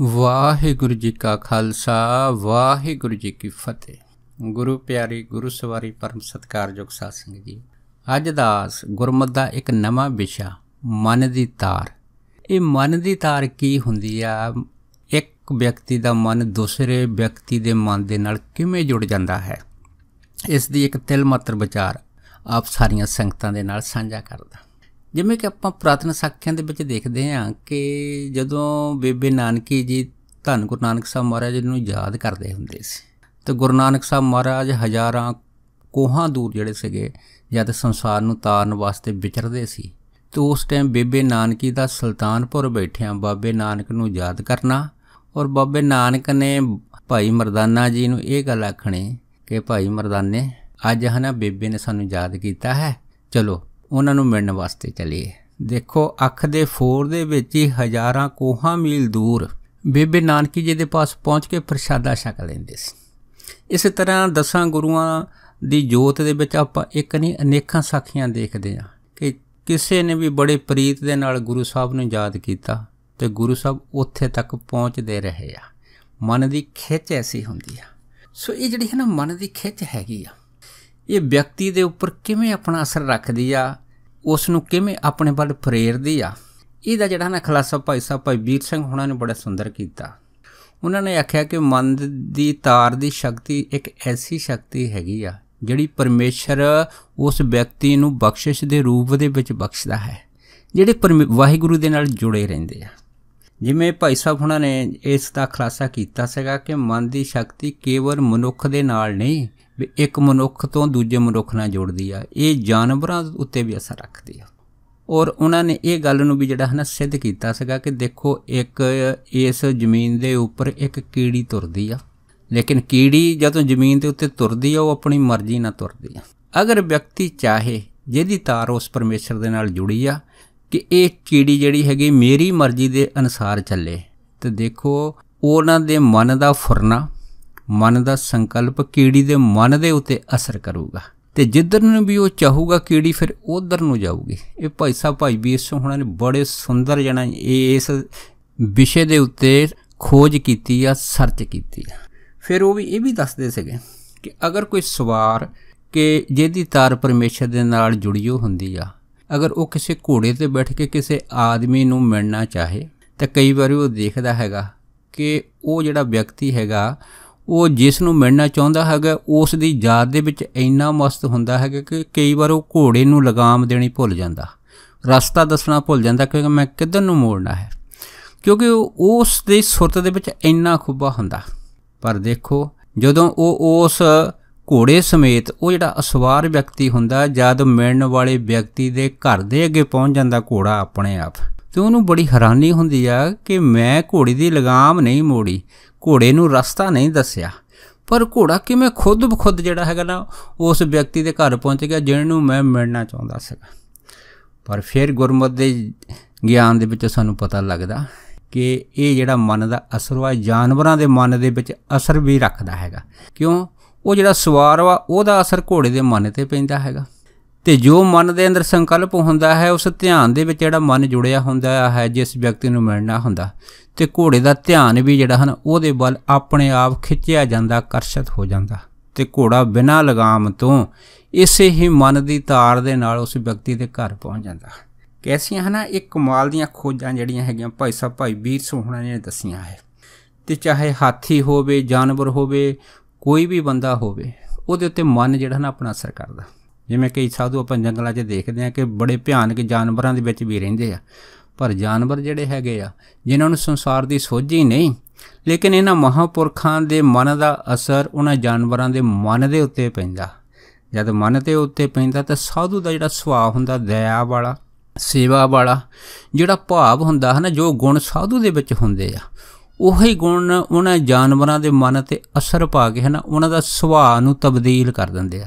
ਵਾਹਿਗੁਰੂ ਜੀ ਕਾ ਖਾਲਸਾ ਵਾਹਿਗੁਰੂ ਜੀ ਕੀ ਫਤਿਹ ਗੁਰੂ ਪਿਆਰੀ ਗੁਰੂ ਸਵਾਰੀ ਪਰਮ ਸਤਕਾਰਯੋਗ ਸਾਧ ਸੰਗਤ ਜੀ ਅੱਜ ਦਾਸ ਗੁਰਮਤ ਦਾ ਇੱਕ ਨਵਾਂ ਵਿਸ਼ਾ ਮਨ ਦੀ ਤਾਰ ਇਹ ਮਨ ਦੀ ਤਾਰ ਕੀ ਹੁੰਦੀ ਆ ਇੱਕ ਵਿਅਕਤੀ ਦਾ ਮਨ ਦੂਸਰੇ ਵਿਅਕਤੀ ਦੇ ਮਨ ਦੇ ਨਾਲ ਕਿਵੇਂ ਜੁੜ ਜਾਂਦਾ ਹੈ ਇਸ ਦੀ ਇੱਕ ਤਿਲ ਮਾਤਰ ਵਿਚਾਰ ਆਪ ਸਾਰੀਆਂ ਸੰਗਤਾਂ ਦੇ ਨਾਲ ਸਾਂਝਾ ਕਰਦਾ ਜਿਵੇਂ ਕਿ ਆਪਾਂ ਪ੍ਰਾਤਨ ਸਾਖਿਆਂ ਦੇ ਵਿੱਚ ਦੇਖਦੇ ਹਾਂ ਕਿ ਜਦੋਂ ਬੇਬੇ ਨਾਨਕੀ ਜੀ ਧੰਨ ਗੁਰੂ ਨਾਨਕ ਸਾਹਿਬ ਮਹਾਰਾਜ ਨੂੰ ਯਾਦ ਕਰਦੇ ਹੁੰਦੇ ਸੀ ਤੇ ਗੁਰੂ ਨਾਨਕ ਸਾਹਿਬ ਮਹਾਰਾਜ ਹਜ਼ਾਰਾਂ ਕੋਹਾਂ ਦੂਰ ਜਿਹੜੇ ਸੀਗੇ ਜਦ ਸੰਸਾਰ ਨੂੰ ਤਾਰਨ ਵਾਸਤੇ ਵਿਚਰਦੇ ਸੀ ਤੇ ਉਸ ਟਾਈਮ ਬੇਬੇ ਨਾਨਕੀ ਦਾ ਸੁਲਤਾਨਪੁਰ ਬੈਠਿਆਂ ਬਾਬੇ ਨਾਨਕ ਨੂੰ ਯਾਦ ਕਰਨਾ ਔਰ ਬਾਬੇ ਨਾਨਕ ਨੇ ਭਾਈ ਮਰਦਾਨਾ ਜੀ ਨੂੰ ਇਹ ਗੱਲ ਆਖਣੀ ਕਿ ਭਾਈ ਮਰਦਾਨੇ ਅੱਜ ਹਨਾ ਬੇਬੇ ਨੇ ਸਾਨੂੰ ਯਾਦ ਕੀਤਾ ਹੈ ਚਲੋ ਉਹਨਾਂ ਨੂੰ ਮਿਲਣ ਵਾਸਤੇ ਚਲੀਏ ਦੇਖੋ ਅੱਖ ਦੇ ਫੋਰ ਦੇ ਵਿੱਚ ਹੀ ਹਜ਼ਾਰਾਂ ਕੋਹਾਂ ਮੀਲ ਦੂਰ ਬੇਬੇ ਨਾਨਕੀ ਜੀ ਦੇ ਪਾਸ ਪਹੁੰਚ ਕੇ ਪ੍ਰਸ਼ਾਦਾ ਛਕ ਲੈਂਦੇ ਸੀ ਇਸੇ ਤਰ੍ਹਾਂ ਦਸਾਂ ਗੁਰੂਆਂ ਦੀ ਜੋਤ ਦੇ ਵਿੱਚ ਆਪਾਂ ਇੱਕ ਨਹੀਂ ਅਨੇਕਾਂ ਸਾਖੀਆਂ ਦੇਖਦੇ ਹਾਂ ਕਿ ਕਿਸੇ ਨੇ ਵੀ ਬੜੇ ਪ੍ਰੀਤ ਦੇ ਨਾਲ ਗੁਰੂ ਸਾਹਿਬ ਨੂੰ ਯਾਦ ਕੀਤਾ ਤੇ ਗੁਰੂ ਸਾਹਿਬ ਉੱਥੇ ਤੱਕ ਪਹੁੰਚਦੇ ਰਹੇ ਆ ਮਨ ਦੀ ਖਿੱਚ ਐਸੀ ਹੁੰਦੀ ਆ ਸੋ ਇਹ ਜਿਹੜੀ ਹੈ ਨਾ ਮਨ ਦੀ ਖਿੱਚ ਹੈਗੀ ਆ ਇਹ ਵਿਅਕਤੀ ਦੇ ਉੱਪਰ ਕਿਵੇਂ ਆਪਣਾ ਅਸਰ ਰੱਖਦੀ ਆ ਉਸ ਨੂੰ ਕਿਵੇਂ ਆਪਣੇ ਵੱਲ ਫਰੇਰਦੀ ਆ ਇਹਦਾ ਜਿਹੜਾ ਨਾ ਖਲਾਸਾ ਭਾਈ ਸਾਹਿਬ ਭਾਈ ਵੀਰ ਸਿੰਘ ਹੁਣਾਂ ਨੇ ਬੜਾ ਸੁੰਦਰ ਕੀਤਾ ਉਹਨਾਂ ਨੇ ਆਖਿਆ ਕਿ ਮਨ ਦੀ ਤਾਰ ਦੀ ਸ਼ਕਤੀ ਇੱਕ ਐਸੀ ਸ਼ਕਤੀ ਹੈਗੀ ਆ ਜਿਹੜੀ ਪਰਮੇਸ਼ਰ ਉਸ ਵਿਅਕਤੀ ਨੂੰ ਬਖਸ਼ਿਸ਼ ਦੇ ਰੂਪ ਦੇ ਵਿੱਚ ਬਖਸ਼ਦਾ ਹੈ ਜਿਹੜੇ ਵਾਹਿਗੁਰੂ ਦੇ ਨਾਲ ਜੁੜੇ ਰਹਿੰਦੇ ਆ ਜਿਵੇਂ ਭਾਈ ਸਾਹਿਬ ਹੁਣਾਂ ਨੇ ਇਸ ਦਾ ਖਲਾਸਾ ਕੀਤਾ ਸੀਗਾ ਕਿ ਮਨ ਦੀ ਸ਼ਕਤੀ ਕੇਵਲ ਮਨੁੱਖ ਦੇ ਨਾਲ ਨਹੀਂ ਵੀ ਇੱਕ ਮਨੁੱਖ ਤੋਂ ਦੂਜੇ ਮਨੁੱਖ ਨਾਲ ਜੋੜਦੀ ਆ ਇਹ ਜਾਨਵਰਾਂ ਉੱਤੇ ਵੀ ਅਸਰ ਰੱਖਦੀ ਆ ਔਰ ਉਹਨਾਂ ਨੇ ਇਹ ਗੱਲ ਨੂੰ ਵੀ ਜਿਹੜਾ ਹੈ ਨਾ ਸਿੱਧ ਕੀਤਾ ਸੀਗਾ ਕਿ ਦੇਖੋ ਇੱਕ ਇਸ ਜ਼ਮੀਨ ਦੇ ਉੱਪਰ ਇੱਕ ਕੀੜੀ ਤੁਰਦੀ ਆ ਲੇਕਿਨ ਕੀੜੀ ਜਦੋਂ ਜ਼ਮੀਨ ਦੇ ਉੱਤੇ ਤੁਰਦੀ ਆ ਉਹ ਆਪਣੀ ਮਰਜ਼ੀ ਨਾਲ ਤੁਰਦੀ ਆ ਅਗਰ ਵਿਅਕਤੀ ਚਾਹੇ ਜਿਹਦੀ ਤਾਰ ਉਸ ਪਰਮੇਸ਼ਰ ਦੇ ਨਾਲ ਜੁੜੀ ਆ ਕਿ ਇਹ ਕੀੜੀ ਜਿਹੜੀ ਹੈਗੀ ਮੇਰੀ ਮਰਜ਼ੀ ਦੇ ਅਨਸਾਰ ਚੱਲੇ ਤੇ ਦੇਖੋ ਉਹਨਾਂ ਦੇ ਮਨ ਦਾ ਫੁਰਨਾ ਮਨ ਦਾ ਸੰਕਲਪ ਕੀੜੀ ਦੇ ਮਨ ਦੇ ਉੱਤੇ ਅਸਰ ਕਰੂਗਾ ਤੇ ਜਿੱਧਰ ਨੂੰ ਵੀ ਉਹ ਚਾਹੂਗਾ ਕੀੜੀ ਫਿਰ ਉਧਰ ਨੂੰ ਜਾਊਗੀ ਇਹ ਭਾਈ ਸਾਹਿਬ ਭਾਈ ਵੀ ਇਸ ਹੁਣਾਂ ਨੇ ਬੜੇ ਸੁੰਦਰ ਜਣਾ ਇਸ ਵਿਸ਼ੇ ਦੇ ਉੱਤੇ ਖੋਜ ਕੀਤੀ ਆ ਸਰਚ ਕੀਤੀ ਆ ਫਿਰ ਉਹ ਵੀ ਇਹ ਵੀ ਦੱਸਦੇ ਸੀਗੇ ਕਿ ਅਗਰ ਕੋਈ ਸਵਾਰ ਕਿ ਜਿਹਦੀ ਤਾਰ ਪਰਮੇਸ਼ਰ ਦੇ ਨਾਲ ਜੁੜੀ ਹੁੰਦੀ ਆ ਅਗਰ ਉਹ ਕਿਸੇ ਘੋੜੇ ਤੇ ਬੈਠ ਕੇ ਕਿਸੇ ਆਦਮੀ ਨੂੰ ਮਿਲਣਾ ਚਾਹੇ ਤਾਂ ਕਈ ਵਾਰੀ ਉਹ ਦੇਖਦਾ ਹੈਗਾ ਕਿ ਉਹ ਜਿਹੜਾ ਵਿਅਕਤੀ ਹੈਗਾ ਉਹ ਜਿਸ ਨੂੰ ਮਿਲਣਾ ਚਾਹੁੰਦਾ ਹੈਗਾ ਉਸ ਦੀ ਯਾਦ ਦੇ ਵਿੱਚ ਇੰਨਾ ਮਸਤ ਹੁੰਦਾ ਹੈਗਾ ਕਿ ਕਈ ਵਾਰ ਉਹ ਘੋੜੇ ਨੂੰ ਲਗਾਮ ਦੇਣੀ ਭੁੱਲ ਜਾਂਦਾ ਰਸਤਾ ਦੱਸਣਾ ਭੁੱਲ ਜਾਂਦਾ ਕਿ ਮੈਂ ਕਿੱਧਰ ਨੂੰ ਮੋੜਨਾ ਹੈ ਕਿਉਂਕਿ ਉਸ ਦੇ ਸੁਰਤ ਦੇ ਵਿੱਚ ਇੰਨਾ ਖੁੱਬਾ ਹੁੰਦਾ ਪਰ ਦੇਖੋ ਜਦੋਂ ਉਹ ਉਸ ਘੋੜੇ ਸਮੇਤ ਉਹ ਜਿਹੜਾ ਅਸਵਾਰ ਵਿਅਕਤੀ ਹੁੰਦਾ ਜਦ ਮਿਲਣ ਵਾਲੇ ਵਿਅਕਤੀ ਦੇ ਘਰ ਦੇ ਅੱਗੇ ਪਹੁੰਚ ਜਾਂਦਾ ਘੋੜਾ ਆਪਣੇ ਆਪ ਤੇ ਉਹਨੂੰ ਬੜੀ ਹੈਰਾਨੀ ਹੁੰਦੀ ਆ ਕਿ ਮੈਂ ਘੋੜੀ ਦੀ ਲਗਾਮ ਨਹੀਂ ਮੋੜੀ ਘੋੜੇ ਨੂੰ ਰਸਤਾ ਨਹੀਂ ਦੱਸਿਆ ਪਰ ਘੋੜਾ ਕਿਵੇਂ ਖੁਦ ਬਖੁਦ ਜਿਹੜਾ ਹੈਗਾ ਨਾ ਉਸ ਵਿਅਕਤੀ ਦੇ ਘਰ ਪਹੁੰਚ ਗਿਆ ਜਿਹਨੂੰ ਮੈਂ ਮਿਲਣਾ ਚਾਹੁੰਦਾ ਸੀਗਾ ਪਰ ਫਿਰ ਗੁਰਮਤ ਦੇ ਗਿਆਨ ਦੇ ਵਿੱਚ ਸਾਨੂੰ ਪਤਾ ਲੱਗਦਾ ਕਿ ਇਹ ਜਿਹੜਾ ਮਨ ਦਾ ਅਸਰ ਵਾ ਜਾਨਵਰਾਂ ਦੇ ਮਨ ਦੇ ਵਿੱਚ ਅਸਰ ਵੀ ਰੱਖਦਾ ਹੈਗਾ ਕਿਉਂ ਉਹ ਜਿਹੜਾ ਸਵਾਰ ਵਾ ਉਹਦਾ ਅਸਰ ਘੋੜੇ ਦੇ ਮਨ ਤੇ ਪੈਂਦਾ ਹੈਗਾ ਤੇ ਜੋ ਮਨ ਦੇ ਅੰਦਰ ਸੰਕਲਪ ਹੁੰਦਾ ਹੈ ਉਸ ਧਿਆਨ ਦੇ ਵਿੱਚ ਜਿਹੜਾ ਮਨ ਜੁੜਿਆ ਹੁੰਦਾ ਹੈ ਜਿਸ ਵਿਅਕਤੀ ਨੂੰ ਮਿਲਣਾ ਹੁੰਦਾ ਤੇ ਘੋੜੇ ਦਾ ਧਿਆਨ ਵੀ ਜਿਹੜਾ ਹਨ ਉਹਦੇ ਵੱਲ ਆਪਣੇ ਆਪ ਖਿੱਚਿਆ ਜਾਂਦਾ ਆਕਰਸ਼ਿਤ ਹੋ ਜਾਂਦਾ ਤੇ ਘੋੜਾ ਬਿਨਾਂ ਲਗਾਮ ਤੋਂ ਇਸੇ ਹੀ ਮਨ ਦੀ ਤਾਰ ਦੇ ਨਾਲ ਉਸ ਵਿਅਕਤੀ ਦੇ ਘਰ ਪਹੁੰਚ ਜਾਂਦਾ ਕੈਸੀਆਂ ਹਨਾ ਇਹ ਕਮਾਲ ਦੀਆਂ ਖੋਜਾਂ ਜਿਹੜੀਆਂ ਹੈਗੀਆਂ ਭਾਈ ਸਾਹਿਬ ਭਾਈ ਵੀਰ ਸੋਹਣਾ ਨੇ ਦੱਸੀਆਂ ਹੈ ਤੇ ਚਾਹੇ ਹਾਥੀ ਹੋਵੇ ਜਾਨਵਰ ਹੋਵੇ ਕੋਈ ਵੀ ਬੰਦਾ ਹੋਵੇ ਉਹਦੇ ਉੱਤੇ ਮਨ ਜਿਹੜਾ ਨਾ ਆਪਣਾ ਅਸਰ ਕਰਦਾ ਜਿਵੇਂ ਕਈ ਸਾਧੂ ਆਪਾਂ ਜੰਗਲਾਂ 'ਚ ਦੇਖਦੇ ਆ ਕਿ ਬੜੇ ਭਿਆਨਕ ਜਾਨਵਰਾਂ ਦੇ ਵਿੱਚ ਵੀ ਰਹਿੰਦੇ ਆ ਪਰ ਜਾਨਵਰ ਜਿਹੜੇ ਹੈਗੇ ਆ ਜਿਨ੍ਹਾਂ ਨੂੰ ਸੰਸਾਰ ਦੀ ਸੋਝੀ ਨਹੀਂ ਲੇਕਿਨ ਇਹਨਾਂ ਮਹਾਪੁਰਖਾਂ ਦੇ ਮਨ ਦਾ ਅਸਰ ਉਹਨਾਂ ਜਾਨਵਰਾਂ ਦੇ ਮਨ ਦੇ ਉੱਤੇ ਪੈਂਦਾ ਜਦ ਮਨ ਤੇ ਉੱਤੇ ਪੈਂਦਾ ਤਾਂ ਸਾਧੂ ਦਾ ਜਿਹੜਾ ਸੁਭਾਅ ਹੁੰਦਾ ਦਇਆ ਵਾਲਾ ਸੇਵਾ ਵਾਲਾ ਜਿਹੜਾ ਭਾਵ ਹੁੰਦਾ ਹੈ ਨਾ ਜੋ ਗੁਣ ਸਾਧੂ ਦੇ ਵਿੱਚ ਹੁੰਦੇ ਆ ਉਹੀ ਗੁਣ ਉਹਨਾਂ ਜਾਨਵਰਾਂ ਦੇ ਮਨ ਤੇ ਅਸਰ ਪਾ ਕੇ ਹੈ ਨਾ ਉਹਨਾਂ ਦਾ ਸੁਭਾਅ ਨੂੰ ਤਬਦੀਲ ਕਰ ਦਿੰਦੇ ਆ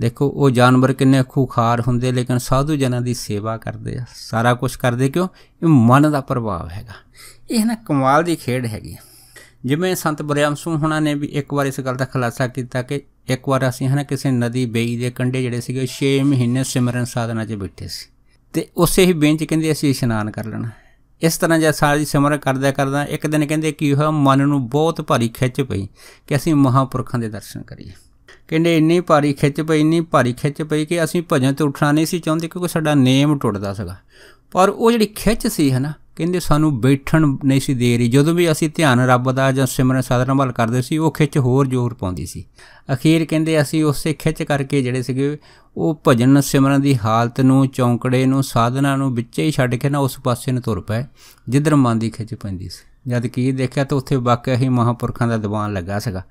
ਦੇਖੋ ਉਹ ਜਾਨਵਰ ਕਿੰਨੇ ਖੂਖਾਰ ਹੁੰਦੇ ਲੇਕਿਨ ਸਾਧੂ ਜਨਾਂ ਦੀ ਸੇਵਾ ਕਰਦੇ ਆ ਸਾਰਾ ਕੁਝ ਕਰਦੇ ਕਿਉਂ ਇਹ ਮਨ ਦਾ ਪ੍ਰਭਾਵ ਹੈਗਾ ਇਹ ਨਾ ਕਮਾਲ ਦੀ ਖੇਡ ਹੈਗੀ ਜਿਵੇਂ ਸੰਤ ਬਰਿਆਮ ਸਿੰਘ ਹੁਣਾਂ ਨੇ ਵੀ ਇੱਕ ਵਾਰ ਇਸ ਗੱਲ ਦਾ ਖੁਲਾਸਾ ਕੀਤਾ ਕਿ ਇੱਕ ਵਾਰ ਅਸੀਂ ਹਨਾ ਕਿਸੇ ਨਦੀ ਬੇਈ ਦੇ ਕੰਢੇ ਜਿਹੜੇ ਸੀਗੇ 6 ਮਹੀਨੇ ਸਿਮਰਨ ਸਾਧਨਾ 'ਚ ਬੈਠੇ ਸੀ ਤੇ ਉਸੇ ਹੀ ਬੇਂਚ ਕਹਿੰਦੇ ਅਸੀਂ ਇਸ਼ਨਾਨ ਕਰ ਲੈਣਾ ਇਸ ਤਰ੍ਹਾਂ ਜੇ ਸਾਰੀ ਸਿਮਰਨ ਕਰਦਾ ਕਰਦਾ ਇੱਕ ਦਿਨ ਕਹਿੰਦੇ ਕੀ ਹੋਇਆ ਮਨ ਨੂੰ ਬਹੁਤ ਭਾਰੀ ਖਿੱਚ ਪਈ ਕਿ ਅਸੀਂ ਮਹਾਪੁਰਖਾਂ ਦੇ ਦਰਸ਼ਨ ਕਰੀਏ ਕਹਿੰਦੇ ਇੰਨੀ ਭਾਰੀ ਖਿੱਚ ਪਈ ਇੰਨੀ ਭਾਰੀ ਖਿੱਚ ਪਈ ਕਿ ਅਸੀਂ ਭਜਨ ਤੋਂ ਉੱਠਣਾ ਨਹੀਂ ਸੀ ਚਾਹੁੰਦੇ ਕਿਉਂਕਿ ਸਾਡਾ ਨੇਮ ਟੁੱਟਦਾ ਸੀਗਾ ਪਰ ਉਹ ਜਿਹੜੀ ਖਿੱਚ ਸੀ ਹਨਾ ਕਹਿੰਦੇ ਸਾਨੂੰ ਬੈਠਣ ਨਹੀਂ ਸੀ ਦੇ ਰਹੀ ਜਦੋਂ ਵੀ ਅਸੀਂ ਧਿਆਨ ਰੱਬ ਦਾ ਜਾਂ ਸਿਮਰਨ ਸਾਧਨਾ ਵੱਲ ਕਰਦੇ ਸੀ ਉਹ ਖਿੱਚ ਹੋਰ ਜ਼ੋਰ ਪਾਉਂਦੀ ਸੀ ਅਖੀਰ ਕਹਿੰਦੇ ਅਸੀਂ ਉਸੇ ਖਿੱਚ ਕਰਕੇ ਜਿਹੜੇ ਸੀਗੇ ਉਹ ਭਜਨ ਸਿਮਰਨ ਦੀ ਹਾਲਤ ਨੂੰ ਚੌਂਕੜੇ ਨੂੰ ਸਾਧਨਾ ਨੂੰ ਵਿੱਚੇ ਹੀ ਛੱਡ ਕੇ ਨਾ ਉਸ ਪਾਸੇ ਨੂੰ ਤੁਰ ਪਏ ਜਿੱਧਰ ਮਨ ਦੀ ਖਿੱਚ ਪੈਂਦੀ ਸੀ ਜਦ ਕਿ ਦੇਖਿਆ ਤਾਂ ਉੱਥੇ ਵਾਕਿਆ ਹੀ ਮਹਾਪੁਰਖਾਂ ਦਾ ਦੀਵਾਨ ਲੱਗਾ ਸੀਗਾ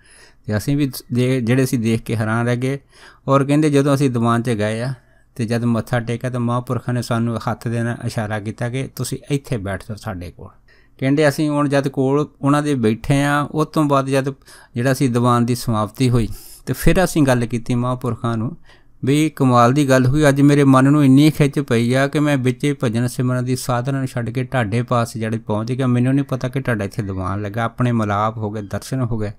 ਤੇ ਅਸੀਂ ਵੀ ਜਿਹੜੇ ਸੀ ਦੇਖ ਕੇ ਹੈਰਾਨ ਰਹਿ ਗਏ ਔਰ ਕਹਿੰਦੇ ਜਦੋਂ ਅਸੀਂ ਦੀਵਾਨ 'ਚ ਗਏ ਆ ਤੇ ਜਦ ਮੱਥਾ ਟੇਕਿਆ ਤਾਂ ਮਹਾਪੁਰਖਾਂ ਨੇ ਸਾਨੂੰ ਹੱਥ ਦੇ ਨਾਲ ਇਸ਼ਾਰਾ ਕੀਤਾ ਕਿ ਤੁਸੀਂ ਇੱਥੇ ਬੈਠ ਜਾਓ ਸਾਡੇ ਕੋਲ ਕਹਿੰਦੇ ਅਸੀਂ ਹੁਣ ਜਦ ਕੋਲ ਉਹਨਾਂ ਦੇ ਬੈਠੇ ਆ ਉਸ ਤੋਂ ਬਾਅਦ ਜਦ ਜਿਹੜਾ ਸੀ ਦੀਵਾਨ ਦੀ ਸਮਾਪਤੀ ਹੋਈ ਤੇ ਫਿਰ ਅਸੀਂ ਗੱਲ ਕੀਤੀ ਮਹਾਪੁਰਖਾਂ ਨੂੰ ਵੀ ਕਮਾਲ ਦੀ ਗੱਲ ਹੋਈ ਅੱਜ ਮੇਰੇ ਮਨ ਨੂੰ ਇੰਨੀ ਖਿੱਚ ਪਈ ਆ ਕਿ ਮੈਂ ਵਿੱਚੇ ਭਜਨ ਸਿਮਰਨ ਦੀ ਸਾਧਨਾ ਨੂੰ ਛੱਡ ਕੇ ਢਾਡੇ ਪਾਸ ਜਿਹੜੇ ਪਹੁੰਚ ਗਿਆ ਮੈਨੂੰ ਨਹੀਂ ਪਤਾ ਕਿ ਢਾਡਾ ਇੱਥੇ ਦਿਵਾਨ ਲੱਗਾ ਆਪਣੇ ਮਲਾਪ ਹੋ ਗਏ ਦਰਸ਼ਨ ਹੋ ਗਏ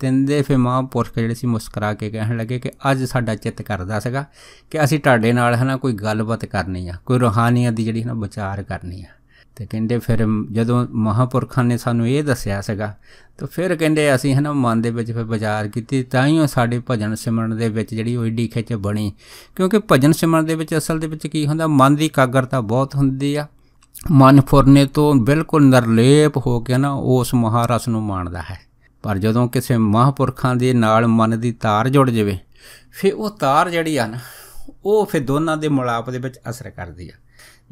ਤਿੰਦੇ ਫੇ ਮਹਾਂਪੁਰਖ ਜਿਹੜੇ ਸੀ ਮੁਸਕਰਾ ਕੇ ਕਹਿਣ ਲੱਗੇ ਕਿ ਅੱਜ ਸਾਡਾ ਚਿੱਤ ਕਰਦਾ ਸੀਗਾ ਕਿ ਅਸੀਂ ਢਾਡੇ ਨਾਲ ਹਨਾ ਕੋਈ ਗੱਲਬਾਤ ਕਰਨੀ ਆ ਕੋਈ ਰੋਹਾਨੀਅਤ ਦੀ ਜਿਹੜੀ ਹਨਾ ਵਿਚਾਰ ਕਰਨੀ ਆ ਤੇ ਕਹਿੰਦੇ ਫਿਰ ਜਦੋਂ ਮਹਾਪੁਰਖਾਂ ਨੇ ਸਾਨੂੰ ਇਹ ਦੱਸਿਆ ਸੀਗਾ ਤਾਂ ਫਿਰ ਕਹਿੰਦੇ ਅਸੀਂ ਹਨਾ ਮਨ ਦੇ ਵਿੱਚ ਫਿਰ ਵਿਚਾਰ ਕੀਤੀ ਤਾਂ ਹੀ ਉਹ ਸਾਡੇ ਭਜਨ ਸਿਮਰਨ ਦੇ ਵਿੱਚ ਜਿਹੜੀ ਉਹ ਏਡੀ ਖਿੱਚ ਬਣੀ ਕਿਉਂਕਿ ਭਜਨ ਸਿਮਰਨ ਦੇ ਵਿੱਚ ਅਸਲ ਦੇ ਵਿੱਚ ਕੀ ਹੁੰਦਾ ਮਨ ਦੀ ਇਕਾਗਰਤਾ ਬਹੁਤ ਹੁੰਦੀ ਆ ਮਨ ਫੁਰਨੇ ਤੋਂ ਬਿਲਕੁਲ ਨਿਰਲੇਪ ਹੋ ਕੇ ਨਾ ਉਸ ਮਹਾਰਸ ਨੂੰ ਮਾਣਦਾ ਹੈ ਪਰ ਜਦੋਂ ਕਿਸੇ ਮਹਾਪੁਰਖਾਂ ਦੇ ਨਾਲ ਮਨ ਦੀ ਤਾਰ ਜੁੜ ਜਾਵੇ ਫਿਰ ਉਹ ਤਾਰ ਜਿਹੜੀ ਆ ਨਾ ਉਹ ਫਿਰ ਦੋਨਾਂ ਦੇ ਮਿਲਾਪ ਦੇ ਵਿੱਚ ਅਸਰ ਕਰਦੀ ਆ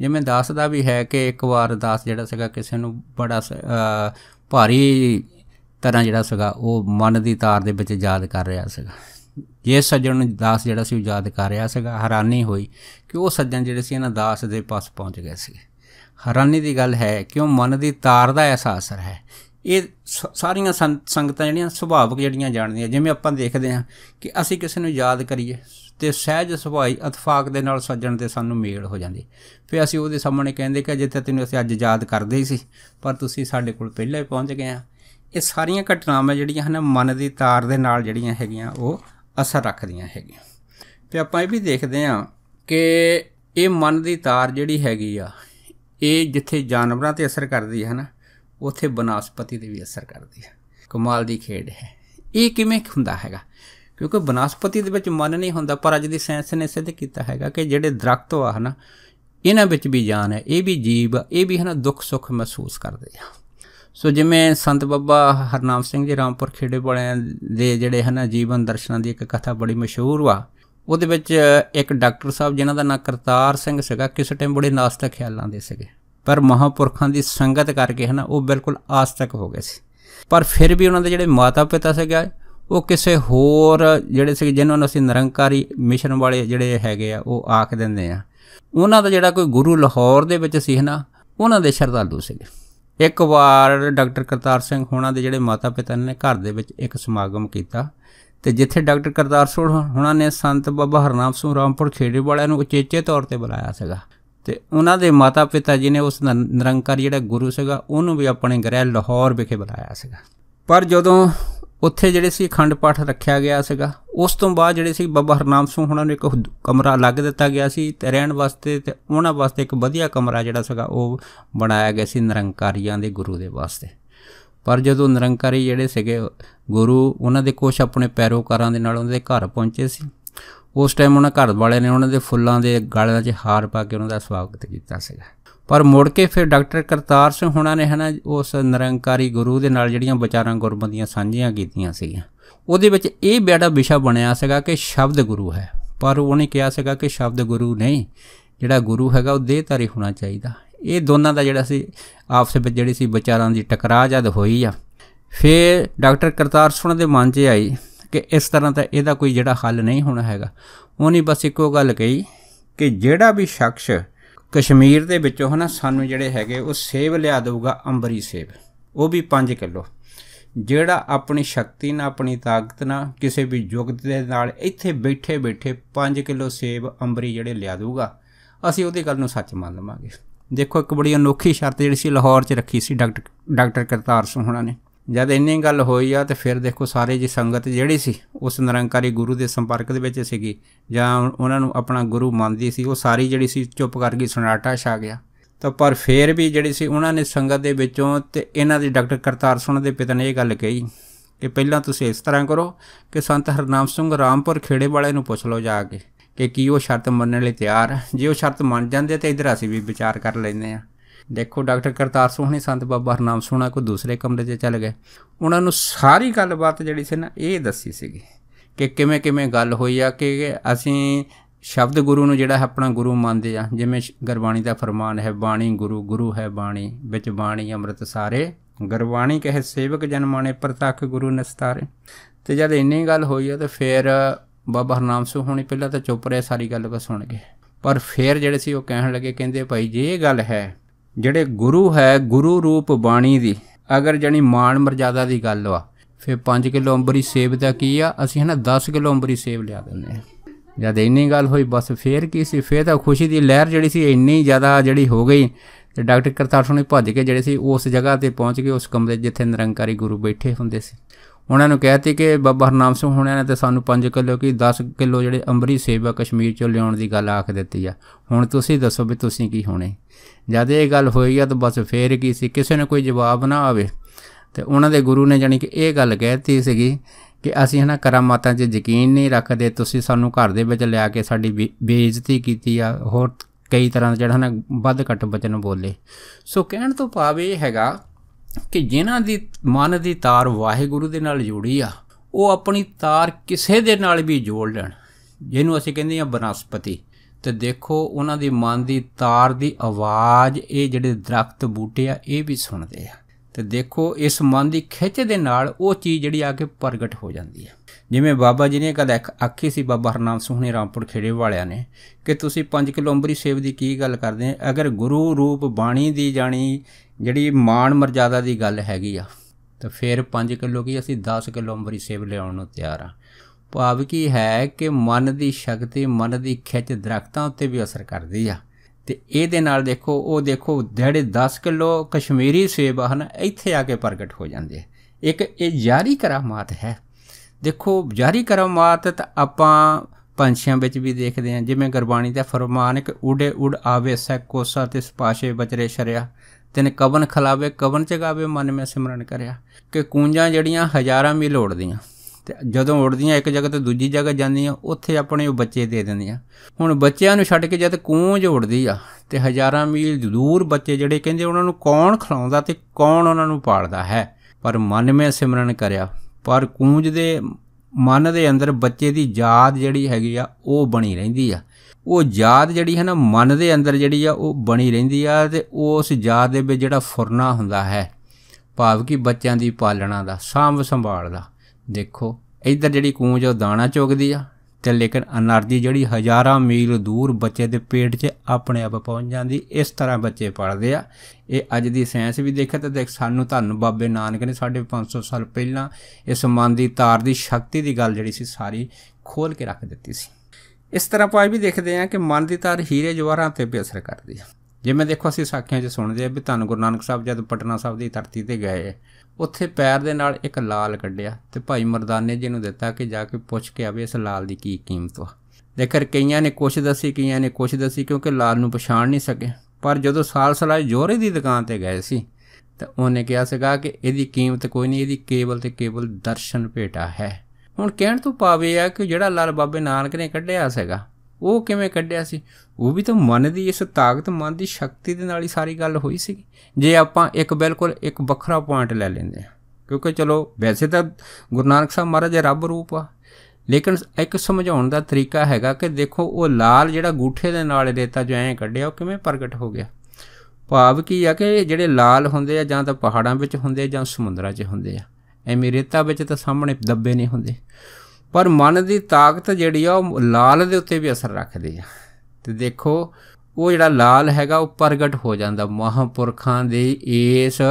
ਜਿਵੇਂ ਦਾਸ ਦਾ ਵੀ ਹੈ ਕਿ ਇੱਕ ਵਾਰ ਦਾਸ ਜਿਹੜਾ ਸੀਗਾ ਕਿਸੇ ਨੂੰ ਬੜਾ ਭਾਰੀ ਤਰ੍ਹਾਂ ਜਿਹੜਾ ਸੀਗਾ ਉਹ ਮਨ ਦੀ ਤਾਰ ਦੇ ਵਿੱਚ ਯਾਦ ਕਰ ਰਿਹਾ ਸੀਗਾ ਇਹ ਸੱਜਣ ਨੂੰ ਦਾਸ ਜਿਹੜਾ ਸੀ ਉਹ ਯਾਦ ਕਰ ਰਿਹਾ ਸੀਗਾ ਹੈਰਾਨੀ ਹੋਈ ਕਿ ਉਹ ਸੱਜਣ ਜਿਹੜੇ ਸੀ ਇਹਨਾਂ ਦਾਸ ਦੇ ਪਾਸ ਪਹੁੰਚ ਗਏ ਸੀ ਹੈਰਾਨੀ ਦੀ ਗੱਲ ਹੈ ਕਿਉਂ ਮਨ ਦੀ ਤਾਰ ਦਾ ਅਹਿਸਾਸ ਅਸਰ ਹੈ ਇਹ ਸਾਰੀਆਂ ਸੰਗਤਾਂ ਜਿਹੜੀਆਂ ਸੁਭਾਵਕ ਜਿਹੜੀਆਂ ਜਾਣਦੀਆਂ ਜਿਵੇਂ ਆਪਾਂ ਦੇਖਦੇ ਹਾਂ ਕਿ ਅਸੀਂ ਕਿਸੇ ਨੂੰ ਯਾਦ ਕਰੀਏ ਤੇ ਸਹਿਜ ਸੁਭਾਈ ਇਤਫਾਕ ਦੇ ਨਾਲ ਸੱਜਣ ਦੇ ਸਾਨੂੰ ਮੇਲ ਹੋ ਜਾਂਦੀ ਫਿਰ ਅਸੀਂ ਉਹਦੇ ਸਾਹਮਣੇ ਕਹਿੰਦੇ ਕਿ ਜਿੱਥੇ ਤੈਨੂੰ ਅਸੀਂ ਅੱਜ ਯਾਦ ਕਰਦੇ ਸੀ ਪਰ ਤੁਸੀਂ ਸਾਡੇ ਕੋਲ ਪਹਿਲਾਂ ਹੀ ਪਹੁੰਚ ਗਏ ਆ ਇਹ ਸਾਰੀਆਂ ਘਟਨਾਵਾਂ ਜਿਹੜੀਆਂ ਹਨ ਮਨ ਦੀ ਤਾਰ ਦੇ ਨਾਲ ਜਿਹੜੀਆਂ ਹੈਗੀਆਂ ਉਹ ਅਸਰ ਰੱਖਦੀਆਂ ਹੈਗੀਆਂ ਤੇ ਆਪਾਂ ਇਹ ਵੀ ਦੇਖਦੇ ਆ ਕਿ ਇਹ ਮਨ ਦੀ ਤਾਰ ਜਿਹੜੀ ਹੈਗੀ ਆ ਇਹ ਜਿੱਥੇ ਜਾਨਵਰਾਂ ਤੇ ਅਸਰ ਕਰਦੀ ਹੈ ਨਾ ਉੱਥੇ ਬਨਸਪਤੀ ਤੇ ਵੀ ਅਸਰ ਕਰਦੀ ਹੈ ਕਮਾਲ ਦੀ ਖੇਡ ਹੈ ਇਹ ਕਿਵੇਂ ਹੁੰਦਾ ਹੈਗਾ ਕਿਉਂਕਿ ਬਨਸਪਤੀ ਦੇ ਵਿੱਚ ਮਨ ਨਹੀਂ ਹੁੰਦਾ ਪਰ ਅੱਜ ਦੀ ਸਾਇੰਸ ਨੇ ਸਿੱਧ ਕੀਤਾ ਹੈਗਾ ਕਿ ਜਿਹੜੇ ਦਰਖਤ ਆ ਹਨਾ ਇਹਨਾਂ ਵਿੱਚ ਵੀ ਜਾਨ ਹੈ ਇਹ ਵੀ ਜੀਵ ਇਹ ਵੀ ਹਨਾ ਦੁੱਖ ਸੁੱਖ ਮਹਿਸੂਸ ਕਰਦੇ ਆ ਸੋ ਜਿਵੇਂ ਸੰਤ ਬੱਬਾ ਹਰਨਾਮ ਸਿੰਘ ਜੀ ਰਾਮਪੁਰ ਖੇੜੇ ਵਾਲਿਆਂ ਦੇ ਜਿਹੜੇ ਹਨਾ ਜੀਵਨ ਦਰਸ਼ਨਾਂ ਦੀ ਇੱਕ ਕਥਾ ਬੜੀ ਮਸ਼ਹੂਰ ਵਾ ਉਹਦੇ ਵਿੱਚ ਇੱਕ ਡਾਕਟਰ ਸਾਹਿਬ ਜਿਨ੍ਹਾਂ ਦਾ ਨਾਂ ਕਰਤਾਰ ਸਿੰਘ ਸੀਗਾ ਕਿਸੇ ਟਾਈਮ ਬੜੇ ਨਾਸਤਕ ਖਿਆਲਾਂ ਦੇ ਸੀਗੇ ਪਰ ਮਹਾਪੁਰਖਾਂ ਦੀ ਸੰਗਤ ਕਰਕੇ ਹਨਾ ਉਹ ਬਿਲਕੁਲ ਆਸਤਕ ਹੋ ਗਏ ਸੀ ਪਰ ਫਿਰ ਵੀ ਉਹਨਾਂ ਦੇ ਜਿਹੜੇ ਮਾਤਾ-ਪਿਤਾ ਸੀਗਾ ਉਹ ਕਿਸੇ ਹੋਰ ਜਿਹੜੇ ਸੀ ਜਿਨ੍ਹਾਂ ਨੂੰ ਅਸੀਂ ਨਿਰੰਕਾਰੀ ਮਿਸ਼ਨ ਵਾਲੇ ਜਿਹੜੇ ਹੈਗੇ ਆ ਉਹ ਆਖ ਦਿੰਦੇ ਆ ਉਹਨਾਂ ਦਾ ਜਿਹੜਾ ਕੋਈ ਗੁਰੂ ਲਾਹੌਰ ਦੇ ਵਿੱਚ ਸੀ ਹਨਾ ਉਹਨਾਂ ਦੇ ਸ਼ਰਧਾਲੂ ਸੀਗੇ ਇੱਕ ਵਾਰ ਡਾਕਟਰ ਕਰਤਾਰ ਸਿੰਘ ਹੋਣਾ ਦੇ ਜਿਹੜੇ ਮਾਤਾ ਪਿਤਾ ਨੇ ਘਰ ਦੇ ਵਿੱਚ ਇੱਕ ਸਮਾਗਮ ਕੀਤਾ ਤੇ ਜਿੱਥੇ ਡਾਕਟਰ ਕਰਤਾਰ ਸਿੰਘ ਹੋਣਾ ਨੇ ਸੰਤ ਬਾਬਾ ਹਰਨਾਮ ਸਿੰਘ ਰਾਮਪੁਰ ਖੇੜੇ ਵਾਲਿਆਂ ਨੂੰ ਉਚੇਚੇ ਤੌਰ ਤੇ ਬੁਲਾਇਆ ਸੀਗਾ ਤੇ ਉਹਨਾਂ ਦੇ ਮਾਤਾ ਪਿਤਾ ਜੀ ਨੇ ਉਸ ਨਿਰੰਕਾਰ ਜਿਹੜਾ ਗੁਰੂ ਸੀਗਾ ਉਹਨੂੰ ਵੀ ਆਪਣੇ ਗ੍ਰਹਿ ਲਾਹੌਰ ਵਿਖੇ ਬੁਲਾਇਆ ਸੀਗਾ ਪਰ ਜਦੋਂ ਉੱਥੇ ਜਿਹੜੇ ਸੀ ਅਖੰਡ ਪਾਠ ਰੱਖਿਆ ਗਿਆ ਸੀਗਾ ਉਸ ਤੋਂ ਬਾਅਦ ਜਿਹੜੇ ਸੀ ਬਾਬਾ ਹਰਨਾਮ ਸਿੰਘ ਹੁਣਾਂ ਨੂੰ ਇੱਕ ਕਮਰਾ ਲੱਗ ਦਿੱਤਾ ਗਿਆ ਸੀ ਤੇ ਰਹਿਣ ਵਾਸਤੇ ਤੇ ਉਹਨਾਂ ਵਾਸਤੇ ਇੱਕ ਵਧੀਆ ਕਮਰਾ ਜਿਹੜਾ ਸੀਗਾ ਉਹ ਬਣਾਇਆ ਗਿਆ ਸੀ ਨਿਰੰਕਾਰੀਆਂ ਦੇ ਗੁਰੂ ਦੇ ਵਾਸਤੇ ਪਰ ਜਦੋਂ ਨਿਰੰਕਾਰੀ ਜਿਹੜੇ ਸੀਗੇ ਗੁਰੂ ਉਹਨਾਂ ਦੇ ਕੁਝ ਆਪਣੇ ਪੈਰੋਕਾਰਾਂ ਦੇ ਨਾਲ ਉਹਨਾਂ ਦੇ ਘਰ ਪਹੁੰਚੇ ਸੀ ਉਸ ਟਾਈਮ ਉਹਨਾਂ ਘਰ ਵਾਲਿਆਂ ਨੇ ਉਹਨਾਂ ਦੇ ਫੁੱਲਾਂ ਦੇ ਗਾਲਾਂ 'ਚ ਹਾਰ ਪਾ ਕੇ ਉਹਨਾਂ ਦਾ ਸਵਾਗਤ ਕੀਤਾ ਸੀਗਾ ਪਰ ਮੁੜ ਕੇ ਫਿਰ ਡਾਕਟਰ ਕਰਤਾਰ ਸਿੰਘ ਹੁਣਾਂ ਨੇ ਹਨਾ ਉਸ ਨਿਰੰਕਾਰੀ ਗੁਰੂ ਦੇ ਨਾਲ ਜਿਹੜੀਆਂ ਵਿਚਾਰਾਂ ਗੁਰਮਤੀਆਂ ਸਾਂਝੀਆਂ ਕੀਤੀਆਂ ਸੀਗੀਆਂ ਉਹਦੇ ਵਿੱਚ ਇਹ ਬੜਾ ਵਿਸ਼ਾ ਬਣਿਆ ਸੀਗਾ ਕਿ ਸ਼ਬਦ ਗੁਰੂ ਹੈ ਪਰ ਉਹਨੇ ਕਿਹਾ ਸੀਗਾ ਕਿ ਸ਼ਬਦ ਗੁਰੂ ਨਹੀਂ ਜਿਹੜਾ ਗੁਰੂ ਹੈਗਾ ਉਹ ਦੇਹਧਾਰੀ ਹੋਣਾ ਚਾਹੀਦਾ ਇਹ ਦੋਨਾਂ ਦਾ ਜਿਹੜਾ ਸੀ ਆਪਸ ਵਿੱਚ ਜਿਹੜੀ ਸੀ ਵਿਚਾਰਾਂ ਦੀ ਟਕਰਾਅ ਜਦ ਹੋਈ ਆ ਫਿਰ ਡਾਕਟਰ ਕਰਤਾਰ ਸਿੰਘ ਦੇ ਮਨ 'ਚ ਆਈ ਕਿ ਇਸ ਤਰ੍ਹਾਂ ਤਾਂ ਇਹਦਾ ਕੋਈ ਜਿਹੜਾ ਹੱਲ ਨਹੀਂ ਹੋਣਾ ਹੈਗਾ ਉਹਨੇ ਬਸ ਇੱਕੋ ਗੱਲ ਕਹੀ ਕਿ ਜਿਹੜਾ ਵੀ ਸ਼ਖਸ ਕਸ਼ਮੀਰ ਦੇ ਵਿੱਚੋਂ ਹਨਾ ਸਾਨੂੰ ਜਿਹੜੇ ਹੈਗੇ ਉਹ ਸੇਬ ਲਿਆ ਦੇਊਗਾ ਅੰਬਰੀ ਸੇਬ ਉਹ ਵੀ 5 ਕਿਲੋ ਜਿਹੜਾ ਆਪਣੀ ਸ਼ਕਤੀ ਨਾਲ ਆਪਣੀ ਤਾਕਤ ਨਾਲ ਕਿਸੇ ਵੀ ਯੁਗਤ ਦੇ ਨਾਲ ਇੱਥੇ ਬੈਠੇ ਬੈਠੇ 5 ਕਿਲੋ ਸੇਬ ਅੰਬਰੀ ਜਿਹੜੇ ਲਿਆ ਦੇਊਗਾ ਅਸੀਂ ਉਹਦੀ ਗੱਲ ਨੂੰ ਸੱਚ ਮੰਨ ਲਵਾਂਗੇ ਦੇਖੋ ਇੱਕ ਬੜੀ ਅਨੋਖੀ ਸ਼ਰਤ ਜਿਹੜੀ ਸੀ ਲਾਹੌਰ 'ਚ ਰੱਖੀ ਸੀ ਡਾਕਟਰ ਡਾਕਟਰ ਕਰਤਾਰ ਸਿੰਘ ਹੋਣਾ ਨੇ ਜਦ ਇੰਨੀ ਗੱਲ ਹੋਈ ਆ ਤੇ ਫਿਰ ਦੇਖੋ ਸਾਰੇ ਜੀ ਸੰਗਤ ਜਿਹੜੀ ਸੀ ਉਸ ਨਿਰੰਕਾਰੀ ਗੁਰੂ ਦੇ ਸੰਪਰਕ ਦੇ ਵਿੱਚ ਸੀਗੀ ਜਾਂ ਉਹਨਾਂ ਨੂੰ ਆਪਣਾ ਗੁਰੂ ਮੰਨਦੀ ਸੀ ਉਹ ਸਾਰੀ ਜਿਹੜੀ ਸੀ ਚੁੱਪ ਕਰ ਗਈ ਸੁਨਾਟਾ ਛਾ ਗਿਆ ਤਾਂ ਪਰ ਫਿਰ ਵੀ ਜਿਹੜੀ ਸੀ ਉਹਨਾਂ ਨੇ ਸੰਗਤ ਦੇ ਵਿੱਚੋਂ ਤੇ ਇਹਨਾਂ ਦੇ ਡਾਕਟਰ ਕਰਤਾਰ ਸਿੰਘ ਦੇ ਪਿਤਾ ਨੇ ਇਹ ਗੱਲ ਕਹੀ ਕਿ ਪਹਿਲਾਂ ਤੁਸੀਂ ਇਸ ਤਰ੍ਹਾਂ ਕਰੋ ਕਿ ਸੰਤ ਹਰਨਾਮ ਸਿੰਘ ਰਾਮਪੁਰ ਖੇੜੇ ਵਾਲੇ ਨੂੰ ਪੁੱਛ ਲਓ ਜਾ ਕੇ ਕਿ ਕੀ ਉਹ ਸ਼ਰਤ ਮੰਨਣ ਲਈ ਤਿਆਰ ਹੈ ਜੇ ਉਹ ਸ਼ਰਤ ਮੰਨ ਜਾਂਦੇ ਤਾਂ ਇਧਰ ਅਸੀਂ ਵੀ ਵਿਚਾਰ ਕਰ ਲੈਂਦੇ ਆ ਦੇਖੋ ਡਾਕਟਰ ਕਰਤਾਰ ਸੋਹਣੇ ਸੰਤ ਬਾਬਾ ਹਰਨਾਮ ਸੋਹਣਾ ਕੋ ਦੂਸਰੇ ਕਮਰੇ 'ਚ ਚਲ ਗਏ ਉਹਨਾਂ ਨੂੰ ਸਾਰੀ ਗੱਲਬਾਤ ਜਿਹੜੀ ਸੀ ਨਾ ਇਹ ਦੱਸੀ ਸੀਗੀ ਕਿ ਕਿਵੇਂ ਕਿਵੇਂ ਗੱਲ ਹੋਈ ਆ ਕਿ ਅਸੀਂ ਸ਼ਬਦ ਗੁਰੂ ਨੂੰ ਜਿਹੜਾ ਆਪਣਾ ਗੁਰੂ ਮੰਨਦੇ ਆ ਜਿਵੇਂ ਗੁਰਬਾਣੀ ਦਾ ਫਰਮਾਨ ਹੈ ਬਾਣੀ ਗੁਰੂ ਗੁਰੂ ਹੈ ਬਾਣੀ ਵਿੱਚ ਬਾਣੀ ਅੰਮ੍ਰਿਤ ਸਾਰੇ ਗੁਰਬਾਣੀ ਕਹੇ ਸੇਵਕ ਜਨਮਾਣੇ ਪ੍ਰਤੱਖ ਗੁਰੂ ਨਸਤਾਰੇ ਤੇ ਜਦ ਇੰਨੀ ਗੱਲ ਹੋਈ ਆ ਤੇ ਫਿਰ ਬਾਬਾ ਹਰਨਾਮ ਸਿੰਘ ਹੁਣੀ ਪਹਿਲਾਂ ਤਾਂ ਚੁੱਪ ਰਹੇ ਸਾਰੀ ਗੱਲ ਬਸ ਸੁਣ ਗਏ ਪਰ ਫਿਰ ਜਿਹੜੇ ਸੀ ਉਹ ਕਹਿਣ ਲੱਗੇ ਕਹਿੰਦੇ ਭਾਈ ਜੇ ਇਹ ਗੱਲ ਹੈ ਜਿਹੜੇ ਗੁਰੂ ਹੈ ਗੁਰੂ ਰੂਪ ਬਾਣੀ ਦੀ ਅਗਰ ਜਣੀ ਮਾਨ ਮਰਜ਼ਾਦਾ ਦੀ ਗੱਲ ਵਾ ਫਿਰ 5 ਕਿਲੋ ਅੰਬਰੀ ਸੇਬ ਦਾ ਕੀ ਆ ਅਸੀਂ ਹਨਾ 10 ਕਿਲੋ ਅੰਬਰੀ ਸੇਬ ਲਿਆ ਦਿੰਦੇ ਆ ਜਦ ਇੰਨੀ ਗੱਲ ਹੋਈ ਬਸ ਫੇਰ ਕੀ ਸੀ ਫੇਰ ਤਾਂ ਖੁਸ਼ੀ ਦੀ ਲਹਿਰ ਜਿਹੜੀ ਸੀ ਇੰਨੀ ਜ਼ਿਆਦਾ ਜਿਹੜੀ ਹੋ ਗਈ ਤੇ ਡਾਕਟਰ ਕਰਤਾਰ ਸਿੰਘ ਭੱਜ ਕੇ ਜਿਹੜੇ ਸੀ ਉਸ ਜਗ੍ਹਾ ਤੇ ਪਹੁੰਚ ਕੇ ਉਸ ਕਮਰੇ ਜਿੱਥੇ ਨਿਰੰਕਾਰੀ ਗੁਰੂ ਬੈਠੇ ਹੁੰਦੇ ਸੀ ਉਹਨਾਂ ਨੂੰ ਕਹਿਤੀ ਕਿ ਬਾਬਾ ਹਰਨਾਮ ਸਿੰਘ ਹੁਣਿਆਂ ਨੇ ਤੇ ਸਾਨੂੰ 5 ਕਿਲੋ ਕੀ 10 ਕਿਲੋ ਜਿਹੜੇ ਅੰਬਰੀ ਸੇਵਾ ਕਸ਼ਮੀਰ ਚੋਂ ਲਿਆਉਣ ਦੀ ਗੱਲ ਆਖ ਦਿੱਤੀ ਆ ਹੁਣ ਤੁਸੀਂ ਦੱਸੋ ਵੀ ਤੁਸੀਂ ਕੀ ਹੋਣੇ ਜਦ ਇਹ ਗੱਲ ਹੋਈ ਆ ਤਾਂ ਬਸ ਫੇਰ ਕੀ ਸੀ ਕਿਸੇ ਨੇ ਕੋਈ ਜਵਾਬ ਨਾ ਆਵੇ ਤੇ ਉਹਨਾਂ ਦੇ ਗੁਰੂ ਨੇ ਜਾਨੀ ਕਿ ਇਹ ਗੱਲ ਕਹਿਤੀ ਸੀਗੀ ਕਿ ਅਸੀਂ ਹਨਾ ਕਰਾਮਾਤਾਂ 'ਚ ਯਕੀਨ ਨਹੀਂ ਰੱਖਦੇ ਤੁਸੀਂ ਸਾਨੂੰ ਘਰ ਦੇ ਵਿੱਚ ਲਿਆ ਕੇ ਸਾਡੀ ਬੇਇੱਜ਼ਤੀ ਕੀਤੀ ਆ ਹੋਰ ਕਈ ਤਰ੍ਹਾਂ ਜਿਹੜਾ ਹਨਾ ਵੱਧ ਘੱਟ ਬਚਨ ਬੋਲੇ ਸੋ ਕਹਿਣ ਤੋਂ ਪਾਵੇ ਹੈਗਾ ਕਿ ਜਿਨ੍ਹਾਂ ਦੀ ਮਨ ਦੀ ਤਾਰ ਵਾਹਿਗੁਰੂ ਦੇ ਨਾਲ ਜੁੜੀ ਆ ਉਹ ਆਪਣੀ ਤਾਰ ਕਿਸੇ ਦੇ ਨਾਲ ਵੀ ਜੋੜ ਲੈਣ ਜਿਹਨੂੰ ਅਸੀਂ ਕਹਿੰਦੇ ਆ ਬਨਸਪਤੀ ਤੇ ਦੇਖੋ ਉਹਨਾਂ ਦੀ ਮਨ ਦੀ ਤਾਰ ਦੀ ਆਵਾਜ਼ ਇਹ ਜਿਹੜੇ ਦਰਖਤ ਬੂਟੇ ਆ ਇਹ ਵੀ ਸੁਣਦੇ ਆ ਤੇ ਦੇਖੋ ਇਸ ਮਨ ਦੀ ਖਿੱਚ ਦੇ ਨਾਲ ਉਹ ਚੀਜ਼ ਜਿਹੜੀ ਆ ਕੇ ਪ੍ਰਗਟ ਹੋ ਜਾਂਦੀ ਆ ਜਿਵੇਂ ਬਾਬਾ ਜੀ ਨੇ ਇੱਕ ਆਖੀ ਸੀ ਬਾਬਾ ਹਰਨਾਮ ਸੁਹਣੇ ਰਾਮਪੁਰ ਖੇੜੇ ਵਾਲਿਆਂ ਨੇ ਕਿ ਤੁਸੀਂ 5 ਕਿਲੋ ਅੰਬਰੀ ਸੇਵ ਦੀ ਕੀ ਗੱਲ ਕਰਦੇ ਆ ਅਗਰ ਗੁਰੂ ਰੂਪ ਬਾਣੀ ਦੀ ਜਾਣੀ ਜਿਹੜੀ ਮਾਣ ਮਰਜ਼ਾਦਾ ਦੀ ਗੱਲ ਹੈਗੀ ਆ ਤਾਂ ਫਿਰ 5 ਕਿਲੋ ਕੀ ਅਸੀਂ 10 ਕਿਲੋ ਅੰਬਰੀ ਸੇਬ ਲਿਆਉਣ ਨੂੰ ਤਿਆਰ ਆ ਭਾਵ ਕੀ ਹੈ ਕਿ ਮਨ ਦੀ ਸ਼ਕਤੀ ਮਨ ਦੀ ਖਿੱਚ ਦਰਖਤਾਂ ਉੱਤੇ ਵੀ ਅਸਰ ਕਰਦੀ ਆ ਤੇ ਇਹਦੇ ਨਾਲ ਦੇਖੋ ਉਹ ਦੇਖੋ ਜਿਹੜੇ 10 ਕਿਲੋ ਕਸ਼ਮੀਰੀ ਸੇਬ ਹਨ ਇੱਥੇ ਆ ਕੇ ਪ੍ਰਗਟ ਹੋ ਜਾਂਦੇ ਇੱਕ ਇਹ ਜਾਰੀ ਕਰਾਮਾਤ ਹੈ ਦੇਖੋ ਜਾਰੀ ਕਰਾਮਾਤ ਤਾਂ ਆਪਾਂ ਪੰਛੀਆਂ ਵਿੱਚ ਵੀ ਦੇਖਦੇ ਆ ਜਿਵੇਂ ਗੁਰਬਾਣੀ ਦਾ ਫਰਮਾਨ ਇੱਕ ਉਡੇ ਉਡ ਆਵੇ ਸੈ ਕੋਸਾ ਤੇ ਸਪਾਸ਼ੇ ਬਚਰੇ ਸ਼ਰਿਆ ਤਿਨ ਕਵਨ ਖਲਾਵੇ ਕਵਨ ਚਗਾਵੇ ਮਨ ਮੈਂ ਸਿਮਰਨ ਕਰਿਆ ਕਿ ਕੂੰਜਾਂ ਜਿਹੜੀਆਂ ਹਜ਼ਾਰਾਂ ਮੀਲ ਉੜਦੀਆਂ ਤੇ ਜਦੋਂ ਉੜਦੀਆਂ ਇੱਕ ਜਗ੍ਹਾ ਤੇ ਦੂਜੀ ਜਗ੍ਹਾ ਜਾਂਦੀਆਂ ਉੱਥੇ ਆਪਣੇ ਉਹ ਬੱਚੇ ਦੇ ਦਿੰਦੀਆਂ ਹੁਣ ਬੱਚਿਆਂ ਨੂੰ ਛੱਡ ਕੇ ਜਦ ਕੂੰਜ ਉੜਦੀ ਆ ਤੇ ਹਜ਼ਾਰਾਂ ਮੀਲ ਦੂਰ ਬੱਚੇ ਜਿਹੜੇ ਕਹਿੰਦੇ ਉਹਨਾਂ ਨੂੰ ਕੌਣ ਖਲਾਉਂਦਾ ਤੇ ਕੌਣ ਉਹਨਾਂ ਨੂੰ ਪਾਲਦਾ ਹੈ ਪਰ ਮਨ ਮੈਂ ਸਿਮਰਨ ਕਰਿਆ ਪਰ ਕੂੰਜ ਦੇ ਮਨ ਦੇ ਅੰਦਰ ਬੱਚੇ ਦੀ ਯਾਦ ਜਿਹੜੀ ਹੈਗੀ ਆ ਉਹ ਬਣੀ ਰਹਿੰਦੀ ਆ ਉਹ ਯਾਦ ਜਿਹੜੀ ਹੈ ਨਾ ਮਨ ਦੇ ਅੰਦਰ ਜਿਹੜੀ ਆ ਉਹ ਬਣੀ ਰਹਿੰਦੀ ਆ ਤੇ ਉਸ ਯਾਦ ਦੇ ਵਿੱਚ ਜਿਹੜਾ ਫੁਰਨਾ ਹੁੰਦਾ ਹੈ ਭਾਵ ਕਿ ਬੱਚਿਆਂ ਦੀ ਪਾਲਣਾ ਦਾ ਸਾਂਭ ਸੰਭਾਲ ਦਾ ਦੇਖੋ ਇੱਧਰ ਜਿਹੜੀ ਕੂੰਜ ਉਹ ਦਾਣਾ ਚੁਗਦੀ ਆ ਤੇ ਲੇਕਿਨ એનર્ਜੀ ਜਿਹੜੀ ਹਜ਼ਾਰਾਂ ਮੀਲ ਦੂਰ ਬੱਚੇ ਦੇ ਪੇਟ 'ਚ ਆਪਣੇ ਆਪ ਪਹੁੰਚ ਜਾਂਦੀ ਇਸ ਤਰ੍ਹਾਂ ਬੱਚੇ ਪੜਦੇ ਆ ਇਹ ਅੱਜ ਦੀ ਸਾਇੰਸ ਵੀ ਦੇਖਿਆ ਤੇ ਦੇਖ ਸਾਨੂੰ ਧੰਨ ਬਾਬੇ ਨਾਨਕ ਨੇ 550 ਸਾਲ ਪਹਿਲਾਂ ਇਸ ਮਨ ਦੀ ਤਾਰ ਦੀ ਸ਼ਕਤੀ ਦੀ ਗੱਲ ਜਿਹੜੀ ਸੀ ਸਾਰੀ ਖੋਲ ਕੇ ਰੱਖ ਦਿੱਤੀ ਸੀ ਇਸ ਤਰ੍ਹਾਂ ਆਪਾਂ ਵੀ ਦੇਖਦੇ ਆ ਕਿ ਮਨ ਦੀ ਤਾਰ ਹੀਰੇ ਜਵਾਹਰਾਂ ਤੇ ਵੀ ਅਸਰ ਕਰਦੀ ਹੈ ਜਿਵੇਂ ਦੇਖੋ ਅਸੀਂ ਸਾਖੀਆਂ 'ਚ ਸੁਣਦੇ ਆ ਵੀ ਧੰਨ ਗੁਰੂ ਨਾਨਕ ਸਾਹਿਬ ਜਦ ਪਟਨਾ ਸਾਹਿਬ ਦੀ ਧਰਤੀ ਤੇ ਗਏ ਉੱਥੇ ਪੈਰ ਦੇ ਨਾਲ ਇੱਕ ਲਾਲ ਕੱਢਿਆ ਤੇ ਭਾਈ ਮਰਦਾਨੇ ਜੀ ਨੂੰ ਦਿੱਤਾ ਕਿ ਜਾ ਕੇ ਪੁੱਛ ਕੇ ਆਵੇ ਇਸ ਲਾਲ ਦੀ ਕੀ ਕੀਮਤ ਵਾ ਦੇਖਰ ਕਈਆਂ ਨੇ ਕੁਛ ਦੱਸੀ ਕਈਆਂ ਨੇ ਕੁਛ ਦੱਸੀ ਕਿਉਂਕਿ ਲਾਲ ਨੂੰ ਪਛਾਣ ਨਹੀਂ ਸਕੇ ਪਰ ਜਦੋਂ ਸਾਲ ਸਲਾਈ ਜੋਰੇ ਦੀ ਦੁਕਾਨ ਤੇ ਗਏ ਸੀ ਤਾਂ ਉਹਨੇ ਕਿਹਾ ਸੀਗਾ ਕਿ ਇਹਦੀ ਕੀਮਤ ਕੋਈ ਨਹੀਂ ਇਹਦੀ ਕੇਵਲ ਤੇ ਕੇਵਲ ਦਰਸ਼ਨ ਭੇਟਾ ਹੈ ਹੁਣ ਕਹਿਣ ਤੋਂ ਪਾਵੇ ਆ ਕਿ ਜਿਹੜਾ ਲਾਲ ਬਾਬੇ ਨਾਨਕ ਨੇ ਕੱਢਿਆ ਸੀਗਾ ਉਹ ਕਿਵੇਂ ਕੱਢਿਆ ਸੀ ਉਹ ਵੀ ਤਾਂ ਮਨ ਦੀ ਇਸ ਤਾਕਤ ਮਨ ਦੀ ਸ਼ਕਤੀ ਦੇ ਨਾਲ ਹੀ ਸਾਰੀ ਗੱਲ ਹੋਈ ਸੀ ਜੇ ਆਪਾਂ ਇੱਕ ਬਿਲਕੁਲ ਇੱਕ ਵੱਖਰਾ ਪੁਆਇੰਟ ਲੈ ਲੈਂਦੇ ਆ ਕਿਉਂਕਿ ਚਲੋ ਵੈਸੇ ਤਾਂ ਗੁਰੂ ਨਾਨਕ ਸਾਹਿਬ ਮਹਾਰਾਜ ਰੱਬ ਰੂਪ ਆ ਲੇਕਿਨ ਇੱਕ ਸਮਝਾਉਣ ਦਾ ਤਰੀਕਾ ਹੈਗਾ ਕਿ ਦੇਖੋ ਉਹ ਲਾਲ ਜਿਹੜਾ ਗੂਠੇ ਦੇ ਨਾਲ ਦਿੱਤਾ ਜੋ ਐਂ ਕੱਢਿਆ ਉਹ ਕਿਵੇਂ ਪ੍ਰਗਟ ਹੋ ਗਿਆ ਭਾਵ ਕੀ ਆ ਕਿ ਜਿਹੜੇ ਲਾਲ ਹੁੰਦੇ ਆ ਜਾਂ ਤਾਂ ਪਹਾੜਾਂ ਵਿੱਚ ਹੁੰਦੇ ਜਾਂ ਸਮੁੰਦਰਾਂ 'ਚ ਹੁੰਦੇ ਆ ਐਵੇਂ ਰੇਤਾ ਵਿੱਚ ਤਾਂ ਸਾਹਮਣੇ ਦੱਬੇ ਨਹੀਂ ਹੁੰਦੇ ਪਰ ਮਨ ਦੀ ਤਾਕਤ ਜਿਹੜੀ ਆ ਉਹ ਲਾਲ ਦੇ ਉੱਤੇ ਵੀ ਅਸਰ ਰੱਖਦੀ ਆ ਤੇ ਦੇਖੋ ਉਹ ਜਿਹੜਾ ਲਾਲ ਹੈਗਾ ਉਹ ਪ੍ਰਗਟ ਹੋ ਜਾਂਦਾ ਮਹਾਪੁਰਖਾਂ ਦੇ ਇਸ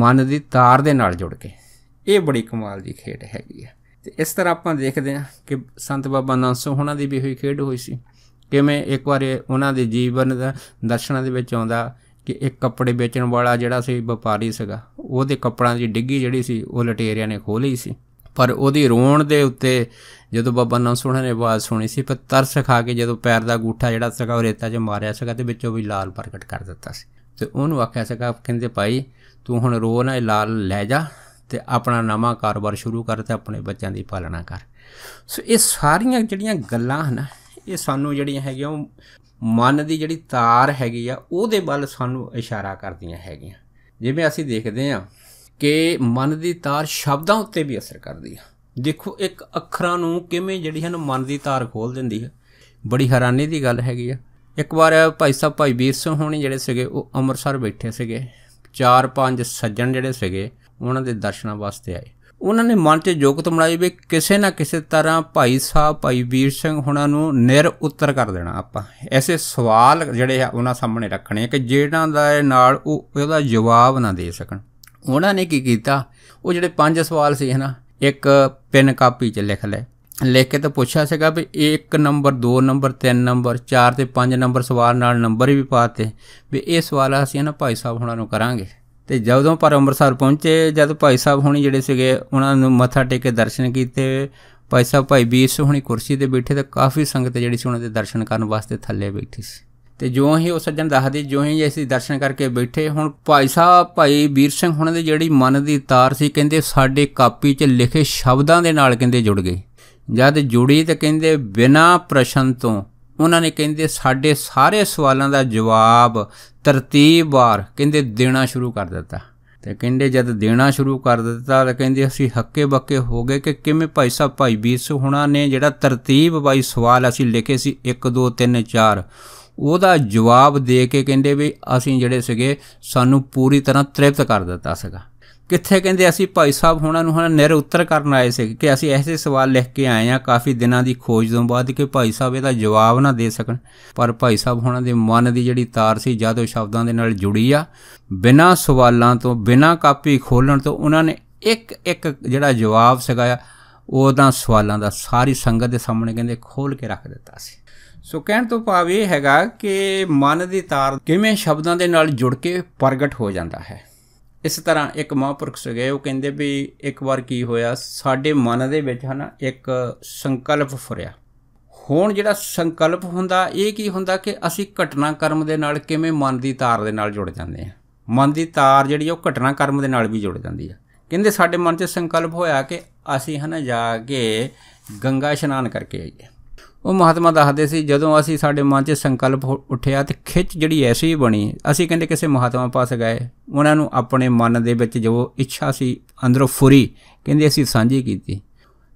ਮਨ ਦੀ ਤਾਰ ਦੇ ਨਾਲ ਜੁੜ ਕੇ ਇਹ ਬੜੀ ਕਮਾਲ ਦੀ ਖੇਡ ਹੈਗੀ ਆ ਤੇ ਇਸ ਤਰ੍ਹਾਂ ਆਪਾਂ ਦੇਖਦੇ ਆ ਕਿ ਸੰਤ ਬਾਬਾ ਨਾਨਸੋ ਉਹਨਾਂ ਦੀ ਵੀ ਹੋਈ ਖੇਡ ਹੋਈ ਸੀ ਕਿਵੇਂ ਇੱਕ ਵਾਰ ਉਹਨਾਂ ਦੇ ਜੀਵਨ ਦਾ ਦਰਸ਼ਨਾਂ ਦੇ ਵਿੱਚ ਆਉਂਦਾ ਕਿ ਇੱਕ ਕੱਪੜੇ ਵੇਚਣ ਵਾਲਾ ਜਿਹੜਾ ਸੀ ਵਪਾਰੀ ਸੀਗਾ ਉਹਦੇ ਕੱਪੜਾਂ ਦੀ ਡਿੱਗੀ ਜਿਹੜੀ ਸੀ ਉਹ ਲਟੇਰਿਆਂ ਨੇ ਖੋਹ ਲਈ ਸੀ ਪਰ ਉਹਦੀ ਰੋਣ ਦੇ ਉੱਤੇ ਜਦੋਂ ਬਾਬਾ ਨਾਮ ਸੁਣਨੇ ਨੇ ਆਵਾਜ਼ ਸੁਣੀ ਸੀ ਪਰ ਤਰਸ ਖਾ ਕੇ ਜਦੋਂ ਪੈਰ ਦਾ ਗੂਠਾ ਜਿਹੜਾ ਸੀਗਾ ਉਹ ਰੇਤਾ 'ਚ ਮਾਰਿਆ ਸੀਗਾ ਤੇ ਵਿੱਚੋਂ ਵੀ ਲਾਲ ਪ੍ਰਗਟ ਕਰ ਦਿੱਤਾ ਸੀ ਤੇ ਉਹਨੂੰ ਆਖਿਆ ਸੀਗਾ ਕਹਿੰਦੇ ਭਾਈ ਤੂੰ ਹੁਣ ਰੋ ਨਾ ਇਹ ਲਾਲ ਲੈ ਜਾ ਤੇ ਆਪਣਾ ਨਵਾਂ ਕਾਰੋਬਾਰ ਸ਼ੁਰੂ ਕਰ ਤੇ ਆਪਣੇ ਬੱਚਿਆਂ ਦੀ ਪਾਲਣਾ ਕਰ ਸੋ ਇਹ ਸਾਰੀਆਂ ਜਿਹੜੀਆਂ ਗੱਲਾਂ ਹਨ ਇਹ ਸਾਨੂੰ ਜਿਹੜੀਆਂ ਹੈਗੀਆਂ ਉਹ ਮਨ ਦੀ ਜਿਹੜੀ ਤਾਰ ਹੈਗੀ ਆ ਉਹਦੇ ਵੱਲ ਸਾਨੂੰ ਇਸ਼ਾਰਾ ਕਰਦੀਆਂ ਹੈਗੀਆਂ ਜਿਵੇਂ ਅਸੀਂ ਦੇਖਦੇ ਆ ਕਿ ਮਨ ਦੀ ਤਾਰ ਸ਼ਬਦਾਂ ਉੱਤੇ ਵੀ ਅਸਰ ਕਰਦੀ ਆ ਦੇਖੋ ਇੱਕ ਅੱਖਰਾਂ ਨੂੰ ਕਿਵੇਂ ਜਿਹੜੀ ਹਨ ਮਨ ਦੀ ਤਾਰ ਖੋਲ ਦਿੰਦੀ ਹੈ ਬੜੀ ਹੈਰਾਨੀ ਦੀ ਗੱਲ ਹੈਗੀ ਆ ਇੱਕ ਵਾਰ ਭਾਈ ਸਾਹਿਬ ਭਾਈ ਵੀਰ ਸਿੰਘ ਹੋਣੀ ਜਿਹੜੇ ਸੀਗੇ ਉਹ ਅੰਮ੍ਰਿਤਸਰ ਬੈਠੇ ਸੀਗੇ ਚਾਰ ਪੰਜ ਸੱਜਣ ਜਿਹੜੇ ਸੀਗੇ ਉਹਨਾਂ ਦੇ ਦਰਸ਼ਨਾਂ ਵਾਸਤੇ ਆਏ ਉਹਨਾਂ ਨੇ ਮਨ 'ਚ ਜੋਗਤ ਬਣਾਈ ਵੀ ਕਿਸੇ ਨਾ ਕਿਸੇ ਤਰ੍ਹਾਂ ਭਾਈ ਸਾਹਿਬ ਭਾਈ ਵੀਰ ਸਿੰਘ ਹੁਣਾਂ ਨੂੰ ਨਿਰ ਉੱਤਰ ਕਰ ਦੇਣਾ ਆਪਾਂ ਐਸੇ ਸਵਾਲ ਜਿਹੜੇ ਆ ਉਹਨਾਂ ਸਾਹਮਣੇ ਰੱਖਣੇ ਕਿ ਜਿਹੜਾਂ ਦਾ ਨਾਲ ਉਹ ਉਹਦਾ ਜਵਾਬ ਨਾ ਦੇ ਸਕਣ ਉਹਨਾਂ ਨੇ ਕੀ ਕੀਤਾ ਉਹ ਜਿਹੜੇ ਪੰਜ ਸਵਾਲ ਸੀ ਹਨਾ ਇੱਕ ਪੈਨ ਕਾਪੀ 'ਚ ਲਿਖ ਲੈ ਲਿਖ ਕੇ ਤਾਂ ਪੁੱਛਿਆ ਸੀਗਾ ਵੀ 1 ਨੰਬਰ 2 ਨੰਬਰ 3 ਨੰਬਰ 4 ਤੇ 5 ਨੰਬਰ ਸਵਾਲ ਨਾਲ ਨੰਬਰ ਵੀ ਪਾਤੇ ਵੀ ਇਹ ਸਵਾਲ ਅਸੀਂ ਨਾ ਭਾਈ ਸਾਹਿਬ ਹੁਣਾਂ ਨੂੰ ਕਰਾਂਗੇ ਤੇ ਜਦੋਂ ਪਰ ਅੰਮ੍ਰਿਤਸਰ ਪਹੁੰਚੇ ਜਦ ਭਾਈ ਸਾਹਿਬ ਹੁਣੀ ਜਿਹੜੇ ਸੀਗੇ ਉਹਨਾਂ ਨੂੰ ਮੱਥਾ ਟੇਕ ਕੇ ਦਰਸ਼ਨ ਕੀਤੇ ਭਾਈ ਸਾਹਿਬ ਭਾਈ ਵੀਰ ਸਿੰਘ ਹੁਣੀ ਕੁਰਸੀ ਤੇ ਬੈਠੇ ਤਾਂ ਕਾਫੀ ਸੰਗਤ ਜਿਹੜੀ ਸੀ ਉਹਨਾਂ ਦੇ ਦਰਸ਼ਨ ਕਰਨ ਵਾਸਤੇ ਥੱਲੇ ਬੈਠੀ ਸੀ ਤੇ ਜੋ ਹੀ ਉਹ ਸੱਜਣ ਦੱਸਦੇ ਜੋ ਹੀ ਅਸੀਂ ਦਰਸ਼ਨ ਕਰਕੇ ਬੈਠੇ ਹੁਣ ਭਾਈ ਸਾਹਿਬ ਭਾਈ ਵੀਰ ਸਿੰਘ ਹੁਣਾਂ ਦੇ ਜਿਹੜੀ ਮਨ ਦੀ ਤਾਰ ਸੀ ਕਹਿੰਦੇ ਸਾਡੇ ਕਾਪੀ 'ਚ ਲਿਖੇ ਸ਼ਬਦਾਂ ਦੇ ਨਾਲ ਕਹਿੰਦੇ ਜੁੜ ਗਏ ਜਦ ਜੁੜੀ ਤਾਂ ਕਹਿੰਦੇ ਬਿਨਾ ਪ੍ਰਸ਼ਨ ਤੋਂ ਉਹਨਾਂ ਨੇ ਕਹਿੰਦੇ ਸਾਡੇ ਸਾਰੇ ਸਵਾਲਾਂ ਦਾ ਜਵਾਬ ਤਰਤੀਬਵਾਰ ਕਹਿੰਦੇ ਦੇਣਾ ਸ਼ੁਰੂ ਕਰ ਦਿੱਤਾ ਤੇ ਕਹਿੰਦੇ ਜਦ ਦੇਣਾ ਸ਼ੁਰੂ ਕਰ ਦਿੱਤਾ ਤਾਂ ਕਹਿੰਦੇ ਅਸੀਂ ਹੱਕੇ ਬੱਕੇ ਹੋ ਗਏ ਕਿ ਕਿਵੇਂ ਭਾਈ ਸਾਹਿਬ ਭਾਈ ਬੀਸ ਹੁਣਾਂ ਨੇ ਜਿਹੜਾ ਤਰਤੀਬ ਵਾਈ ਸਵਾਲ ਅਸੀਂ ਲਿਖੇ ਸੀ 1 2 3 4 ਉਹਦਾ ਜਵਾਬ ਦੇ ਕੇ ਕਹਿੰਦੇ ਵੀ ਅਸੀਂ ਜਿਹੜੇ ਸੀਗੇ ਸਾਨੂੰ ਪੂਰੀ ਤਰ੍ਹਾਂ ਤ੍ਰਿਪਤ ਕਰ ਦਿੱਤਾ ਸੀਗਾ ਕਿੱਥੇ ਕਹਿੰਦੇ ਅਸੀਂ ਭਾਈ ਸਾਹਿਬ ਹੁਣਾਂ ਨੂੰ ਹੁਣ ਉੱਤਰ ਕਰਨ ਆਏ ਸੀ ਕਿ ਅਸੀਂ ਐਸੇ ਸਵਾਲ ਲਿਖ ਕੇ ਆਏ ਆ ਕਾਫੀ ਦਿਨਾਂ ਦੀ ਖੋਜ ਤੋਂ ਬਾਅਦ ਕਿ ਭਾਈ ਸਾਹਿਬ ਇਹਦਾ ਜਵਾਬ ਨਾ ਦੇ ਸਕਣ ਪਰ ਭਾਈ ਸਾਹਿਬ ਹੁਣਾਂ ਦੇ ਮਨ ਦੀ ਜਿਹੜੀ ਤਾਰ ਸੀ ਜਦੋਂ ਸ਼ਬਦਾਂ ਦੇ ਨਾਲ ਜੁੜੀ ਆ ਬਿਨਾਂ ਸਵਾਲਾਂ ਤੋਂ ਬਿਨਾਂ ਕਾਪੀ ਖੋਲਣ ਤੋਂ ਉਹਨਾਂ ਨੇ ਇੱਕ ਇੱਕ ਜਿਹੜਾ ਜਵਾਬ ਸਗਾਇਆ ਉਹਦਾ ਸਵਾਲਾਂ ਦਾ ਸਾਰੀ ਸੰਗਤ ਦੇ ਸਾਹਮਣੇ ਕਹਿੰਦੇ ਖੋਲ ਕੇ ਰੱਖ ਦਿੱਤਾ ਸੀ ਸੋ ਕਹਿਣ ਤੋਂ ਭਾਵ ਇਹ ਹੈਗਾ ਕਿ ਮਨ ਦੀ ਤਾਰ ਕਿਵੇਂ ਸ਼ਬਦਾਂ ਦੇ ਨਾਲ ਜੁੜ ਕੇ ਪ੍ਰਗਟ ਹੋ ਜਾਂਦਾ ਹੈ ਇਸ ਤਰ੍ਹਾਂ ਇੱਕ ਮਹਾਂਪੁਰਖ ਸੀਗੇ ਉਹ ਕਹਿੰਦੇ ਵੀ ਇੱਕ ਵਾਰ ਕੀ ਹੋਇਆ ਸਾਡੇ ਮਨ ਦੇ ਵਿੱਚ ਹਨਾ ਇੱਕ ਸੰਕਲਪ ਫੁਰਿਆ ਹੁਣ ਜਿਹੜਾ ਸੰਕਲਪ ਹੁੰਦਾ ਇਹ ਕੀ ਹੁੰਦਾ ਕਿ ਅਸੀਂ ਘਟਨਾ ਕਰਮ ਦੇ ਨਾਲ ਕਿਵੇਂ ਮਨ ਦੀ ਤਾਰ ਦੇ ਨਾਲ ਜੁੜ ਜਾਂਦੇ ਆ ਮਨ ਦੀ ਤਾਰ ਜਿਹੜੀ ਉਹ ਘਟਨਾ ਕਰਮ ਦੇ ਨਾਲ ਵੀ ਜੁੜ ਜਾਂਦੀ ਆ ਕਹਿੰਦੇ ਸਾਡੇ ਮਨ 'ਚ ਸੰਕਲਪ ਹੋਇਆ ਕਿ ਅਸੀਂ ਹਨ ਜਾ ਕੇ ਗੰਗਾ ਇਸ਼ਨਾਨ ਕਰਕੇ ਆਈਏ ਉਹ ਮਹਾਤਮਾ ਦੱਸਦੇ ਸੀ ਜਦੋਂ ਅਸੀਂ ਸਾਡੇ ਮਨ 'ਚ ਸੰਕਲਪ ਉੱਠਿਆ ਤੇ ਖਿੱਚ ਜਿਹੜੀ ਐਸੀ ਬਣੀ ਅਸੀਂ ਕਹਿੰਦੇ ਕਿਸੇ ਮਹਾਤਮਾ ਪਾਸ ਗਏ ਉਹਨਾਂ ਨੂੰ ਆਪਣੇ ਮਨ ਦੇ ਵਿੱਚ ਜੋ ਇੱਛਾ ਸੀ ਅੰਦਰੋਂ ਫੁਰੀ ਕਹਿੰਦੇ ਅਸੀਂ ਸਾਂਝੀ ਕੀਤੀ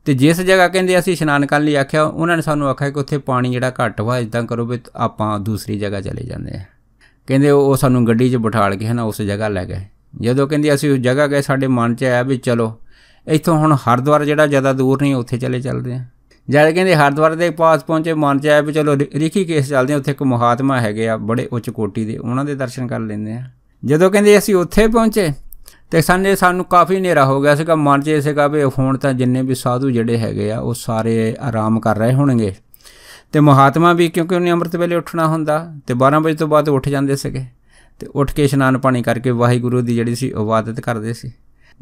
ਤੇ ਜਿਸ ਜਗ੍ਹਾ ਕਹਿੰਦੇ ਅਸੀਂ ਇਸ਼ਨਾਨ ਕਰਨ ਲਈ ਆਖਿਆ ਉਹਨਾਂ ਨੇ ਸਾਨੂੰ ਆਖਿਆ ਕਿ ਉੱਥੇ ਪਾਣੀ ਜਿਹੜਾ ਘੱਟ ਵਾ ਇਦਾਂ ਕਰੋ ਵੀ ਆਪਾਂ ਦੂਸਰੀ ਜਗ੍ਹਾ ਚਲੇ ਜਾਂਦੇ ਆ ਕਹਿੰਦੇ ਉਹ ਸਾਨੂੰ ਗੱਡੀ 'ਚ ਬਿਠਾਲ ਕੇ ਹਨਾ ਉਸ ਜਗ੍ਹਾ ਲੈ ਗਏ ਜਦੋਂ ਕਹਿੰਦੇ ਅਸੀਂ ਉਸ ਜਗ੍ਹਾ ਗਏ ਸਾਡੇ ਮਨ 'ਚ ਆਇਆ ਵੀ ਚਲੋ ਇੱਥੋਂ ਹੁਣ ਹਰਦੁਆਰ ਜਿਹੜਾ ਜ਼ਿਆਦਾ ਦੂਰ ਨਹੀਂ ਉੱਥੇ ਚਲੇ ਚੱਲਦੇ ਆ ਜਦ ਕਹਿੰਦੇ ਹਰਦੁਆਰ ਦੇ ਪਾਸ ਪਹੁੰਚੇ ਮਨ ਚ ਆਇਆ ਵੀ ਚਲੋ ਰਿਖੀ ਕੇਸ ਚੱਲਦੇ ਆ ਉੱਥੇ ਇੱਕ ਮਹਾਤਮਾ ਹੈਗੇ ਆ ਬੜੇ ਉੱਚ ਕੋਟੀ ਦੇ ਉਹਨਾਂ ਦੇ ਦਰਸ਼ਨ ਕਰ ਲੈਂਦੇ ਆ ਜਦੋਂ ਕਹਿੰਦੇ ਅਸੀਂ ਉੱਥੇ ਪਹੁੰਚੇ ਤੇ ਸਾਨੇ ਸਾਨੂੰ ਕਾਫੀ ਹਨੇਰਾ ਹੋ ਗਿਆ ਸੀਗਾ ਮਨ ਚ ਸੀਗਾ ਵੀ ਹੁਣ ਤਾਂ ਜਿੰਨੇ ਵੀ ਸਾਧੂ ਜਿਹੜੇ ਹੈਗੇ ਆ ਉਹ ਸਾਰੇ ਆਰਾਮ ਕਰ ਰਹੇ ਹੋਣਗੇ ਤੇ ਮਹਾਤਮਾ ਵੀ ਕਿਉਂਕਿ ਉਹਨੇ ਅੰਮ੍ਰਿਤ ਵੇਲੇ ਉੱਠਣਾ ਹੁੰਦਾ ਤੇ 12 ਵਜੇ ਤੋਂ ਬਾਅਦ ਉੱਠ ਜਾਂਦੇ ਸੀਗੇ ਤੇ ਉੱਠ ਕੇ ਇਸ਼ਨਾਨ ਪਾਣੀ ਕਰਕੇ ਵਾਹਿਗੁਰੂ ਦੀ ਜਿਹੜੀ ਸੀ ਉਵਾਦਤ ਕਰਦੇ ਸੀ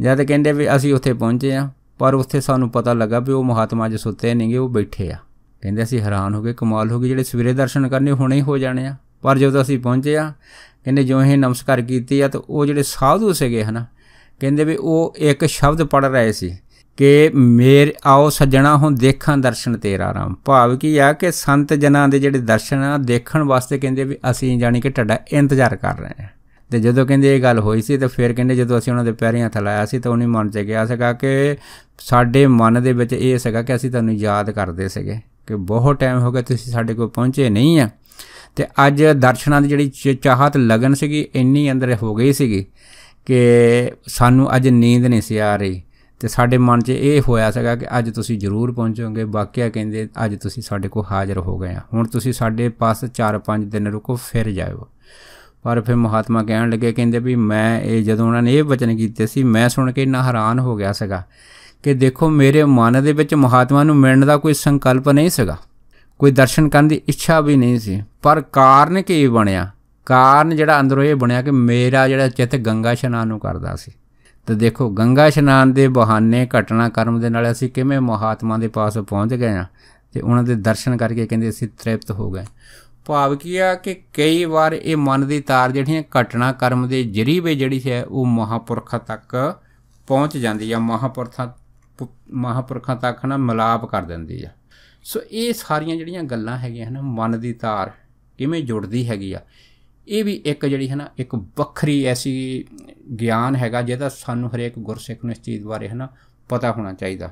ਜਦ ਕਹਿੰਦੇ ਵੀ ਅਸੀਂ ਉੱਥੇ ਪਹੁੰਚੇ ਆ ਪਰ ਉੱਥੇ ਸਾਨੂੰ ਪਤਾ ਲੱਗਾ ਵੀ ਉਹ ਮਹਾਤਮਾ ਜੀ ਸੁੱਤੇ ਨਹੀਂਗੇ ਉਹ ਬੈਠੇ ਆ ਕਹਿੰਦੇ ਅਸੀਂ ਹੈਰਾਨ ਹੋ ਗਏ ਕਮਾਲ ਹੋ ਗਈ ਜਿਹੜੇ ਸਵੇਰੇ ਦਰਸ਼ਨ ਕਰਨੇ ਹੁਣੇ ਹੀ ਹੋ ਜਾਣੇ ਆ ਪਰ ਜਦੋਂ ਅਸੀਂ ਪਹੁੰਚੇ ਆ ਕਹਿੰਦੇ ਜਿਉਂ ਹੀ ਨਮਸਕਾਰ ਕੀਤੀ ਆ ਤਾਂ ਉਹ ਜਿਹੜੇ ਸਾਧੂ ਸੀਗੇ ਹਨਾ ਕਹਿੰਦੇ ਵੀ ਉਹ ਇੱਕ ਸ਼ਬਦ ਪੜ ਰਹੇ ਸੀ ਕਿ ਮੇਰ ਆਓ ਸੱਜਣਾ ਹੁਣ ਦੇਖਾਂ ਦਰਸ਼ਨ ਤੇਰਾ ਰਾਮ ਭਾਵ ਕੀ ਆ ਕਿ ਸੰਤ ਜਨਾਂ ਦੇ ਜਿਹੜੇ ਦਰਸ਼ਨ ਆ ਦੇਖਣ ਵਾਸਤੇ ਕਹਿੰਦੇ ਵੀ ਅਸੀਂ ਜਾਨੀ ਕਿ ਤੁਹਾਡਾ ਇੰਤਜ਼ਾਰ ਕਰ ਰਹੇ ਆ ਤੇ ਜਦੋਂ ਕਹਿੰਦੇ ਇਹ ਗੱਲ ਹੋਈ ਸੀ ਤੇ ਫਿਰ ਕਹਿੰਦੇ ਜਦੋਂ ਅਸੀਂ ਉਹਨਾਂ ਦੇ ਪੈਰੀਂ ਹੱਥ ਲਾਇਆ ਸੀ ਤਾਂ ਉਹਨੇ ਮਨ 'ਚ ਗਿਆ ਸੀਗਾ ਕਿ ਸਾਡੇ ਮਨ ਦੇ ਵਿੱਚ ਇਹ ਸੀਗਾ ਕਿ ਅਸੀਂ ਤੁਹਾਨੂੰ ਯਾਦ ਕਰਦੇ ਸੀਗੇ ਕਿ ਬਹੁਤ ਟਾਈਮ ਹੋ ਗਿਆ ਤੁਸੀਂ ਸਾਡੇ ਕੋਲ ਪਹੁੰਚੇ ਨਹੀਂ ਆ ਤੇ ਅੱਜ ਦਰਸ਼ਨਾਂ ਦੀ ਜਿਹੜੀ ਚਾਹਤ ਲਗਨ ਸੀਗੀ ਇੰਨੀ ਅੰਦਰ ਹੋ ਗਈ ਸੀਗੀ ਕਿ ਸਾਨੂੰ ਅੱਜ ਨੀਂਦ ਨਹੀਂ ਸੀ ਆ ਰਹੀ ਤੇ ਸਾਡੇ ਮਨ 'ਚ ਇਹ ਹੋਇਆ ਸੀਗਾ ਕਿ ਅੱਜ ਤੁਸੀਂ ਜ਼ਰੂਰ ਪਹੁੰਚੋਗੇ ਵਾਕਿਆ ਕਹਿੰਦੇ ਅੱਜ ਤੁਸੀਂ ਸਾਡੇ ਕੋਲ ਹਾਜ਼ਰ ਹੋ ਗਏ ਆ ਹੁਣ ਤੁਸੀਂ ਸਾਡੇ ਪਾਸ 4-5 ਦਿਨ ਰੁਕੋ ਫਿਰ ਜਾਇਓ ਪਰ ਫਿਰ ਮਹਾਤਮਾ ਕਹਿਣ ਲੱਗੇ ਕਹਿੰਦੇ ਵੀ ਮੈਂ ਇਹ ਜਦੋਂ ਉਹਨਾਂ ਨੇ ਇਹ ਵਚਨ ਕੀਤੇ ਸੀ ਮੈਂ ਸੁਣ ਕੇ ਨਾ ਹੈਰਾਨ ਹੋ ਗਿਆ ਸੀਗਾ ਕਿ ਦੇਖੋ ਮੇਰੇ ਮਨ ਦੇ ਵਿੱਚ ਮਹਾਤਮਾ ਨੂੰ ਮਿਲਣ ਦਾ ਕੋਈ ਸੰਕਲਪ ਨਹੀਂ ਸੀਗਾ ਕੋਈ ਦਰਸ਼ਨ ਕਰਨ ਦੀ ਇੱਛਾ ਵੀ ਨਹੀਂ ਸੀ ਪਰ ਕਾਰਨ ਕੀ ਬਣਿਆ ਕਾਰਨ ਜਿਹੜਾ ਅੰਦਰੋਂ ਇਹ ਬਣਿਆ ਕਿ ਮੇਰਾ ਜਿਹੜਾ ਚਿੱਤ ਗੰਗਾ ਇਸ਼ਨਾਨ ਨੂੰ ਕਰਦਾ ਸੀ ਤੇ ਦੇਖੋ ਗੰਗਾ ਇਸ਼ਨਾਨ ਦੇ ਬਹਾਨੇ ਘਟਨਾ ਕਰਮ ਦੇ ਨਾਲ ਅਸੀਂ ਕਿਵੇਂ ਮਹਾਤਮਾ ਦੇ ਪਾਸ ਪਹੁੰਚ ਗਏ ਆ ਤੇ ਉਹਨਾਂ ਦੇ ਦਰਸ਼ਨ ਕਰਕੇ ਕਹਿੰਦੇ ਅਸੀਂ ਤ੍ਰਿਪਤ ਹੋ ਗਏ ਭਾਵ ਕੀ ਆ ਕਿ ਕਈ ਵਾਰ ਇਹ ਮਨ ਦੀ ਤਾਰ ਜਿਹੜੀਆਂ ਘਟਨਾ ਕਰਮ ਦੇ ਜਰੀਵੇ ਜਿਹੜੀ ਹੈ ਉਹ ਮਹਾਪੁਰਖਾਂ ਤੱਕ ਪਹੁੰਚ ਜਾਂਦੀ ਆ ਮਹਾਪੁਰਖਾਂ ਮਹਾਪੁਰਖਾਂ ਤੱਕ ਨਾ ਮਿਲਾਪ ਕਰ ਦਿੰਦੀ ਆ ਸੋ ਇਹ ਸਾਰੀਆਂ ਜਿਹੜੀਆਂ ਗੱਲਾਂ ਹੈਗੀਆਂ ਹਨ ਮਨ ਦੀ ਤਾਰ ਕਿਵੇਂ ਜੁੜਦੀ ਹੈਗੀ ਆ ਇਹ ਵੀ ਇੱਕ ਜਿਹੜੀ ਹੈ ਨਾ ਇੱਕ ਵੱਖਰੀ ਐਸੀ ਗਿਆਨ ਹੈਗਾ ਜਿਹਦਾ ਸਾਨੂੰ ਹਰੇਕ ਗੁਰਸਿੱਖ ਨੂੰ ਇਸ ਚੀਜ਼ ਬਾਰੇ ਹੈ ਨਾ ਪਤਾ ਹੋਣਾ ਚਾਹੀਦਾ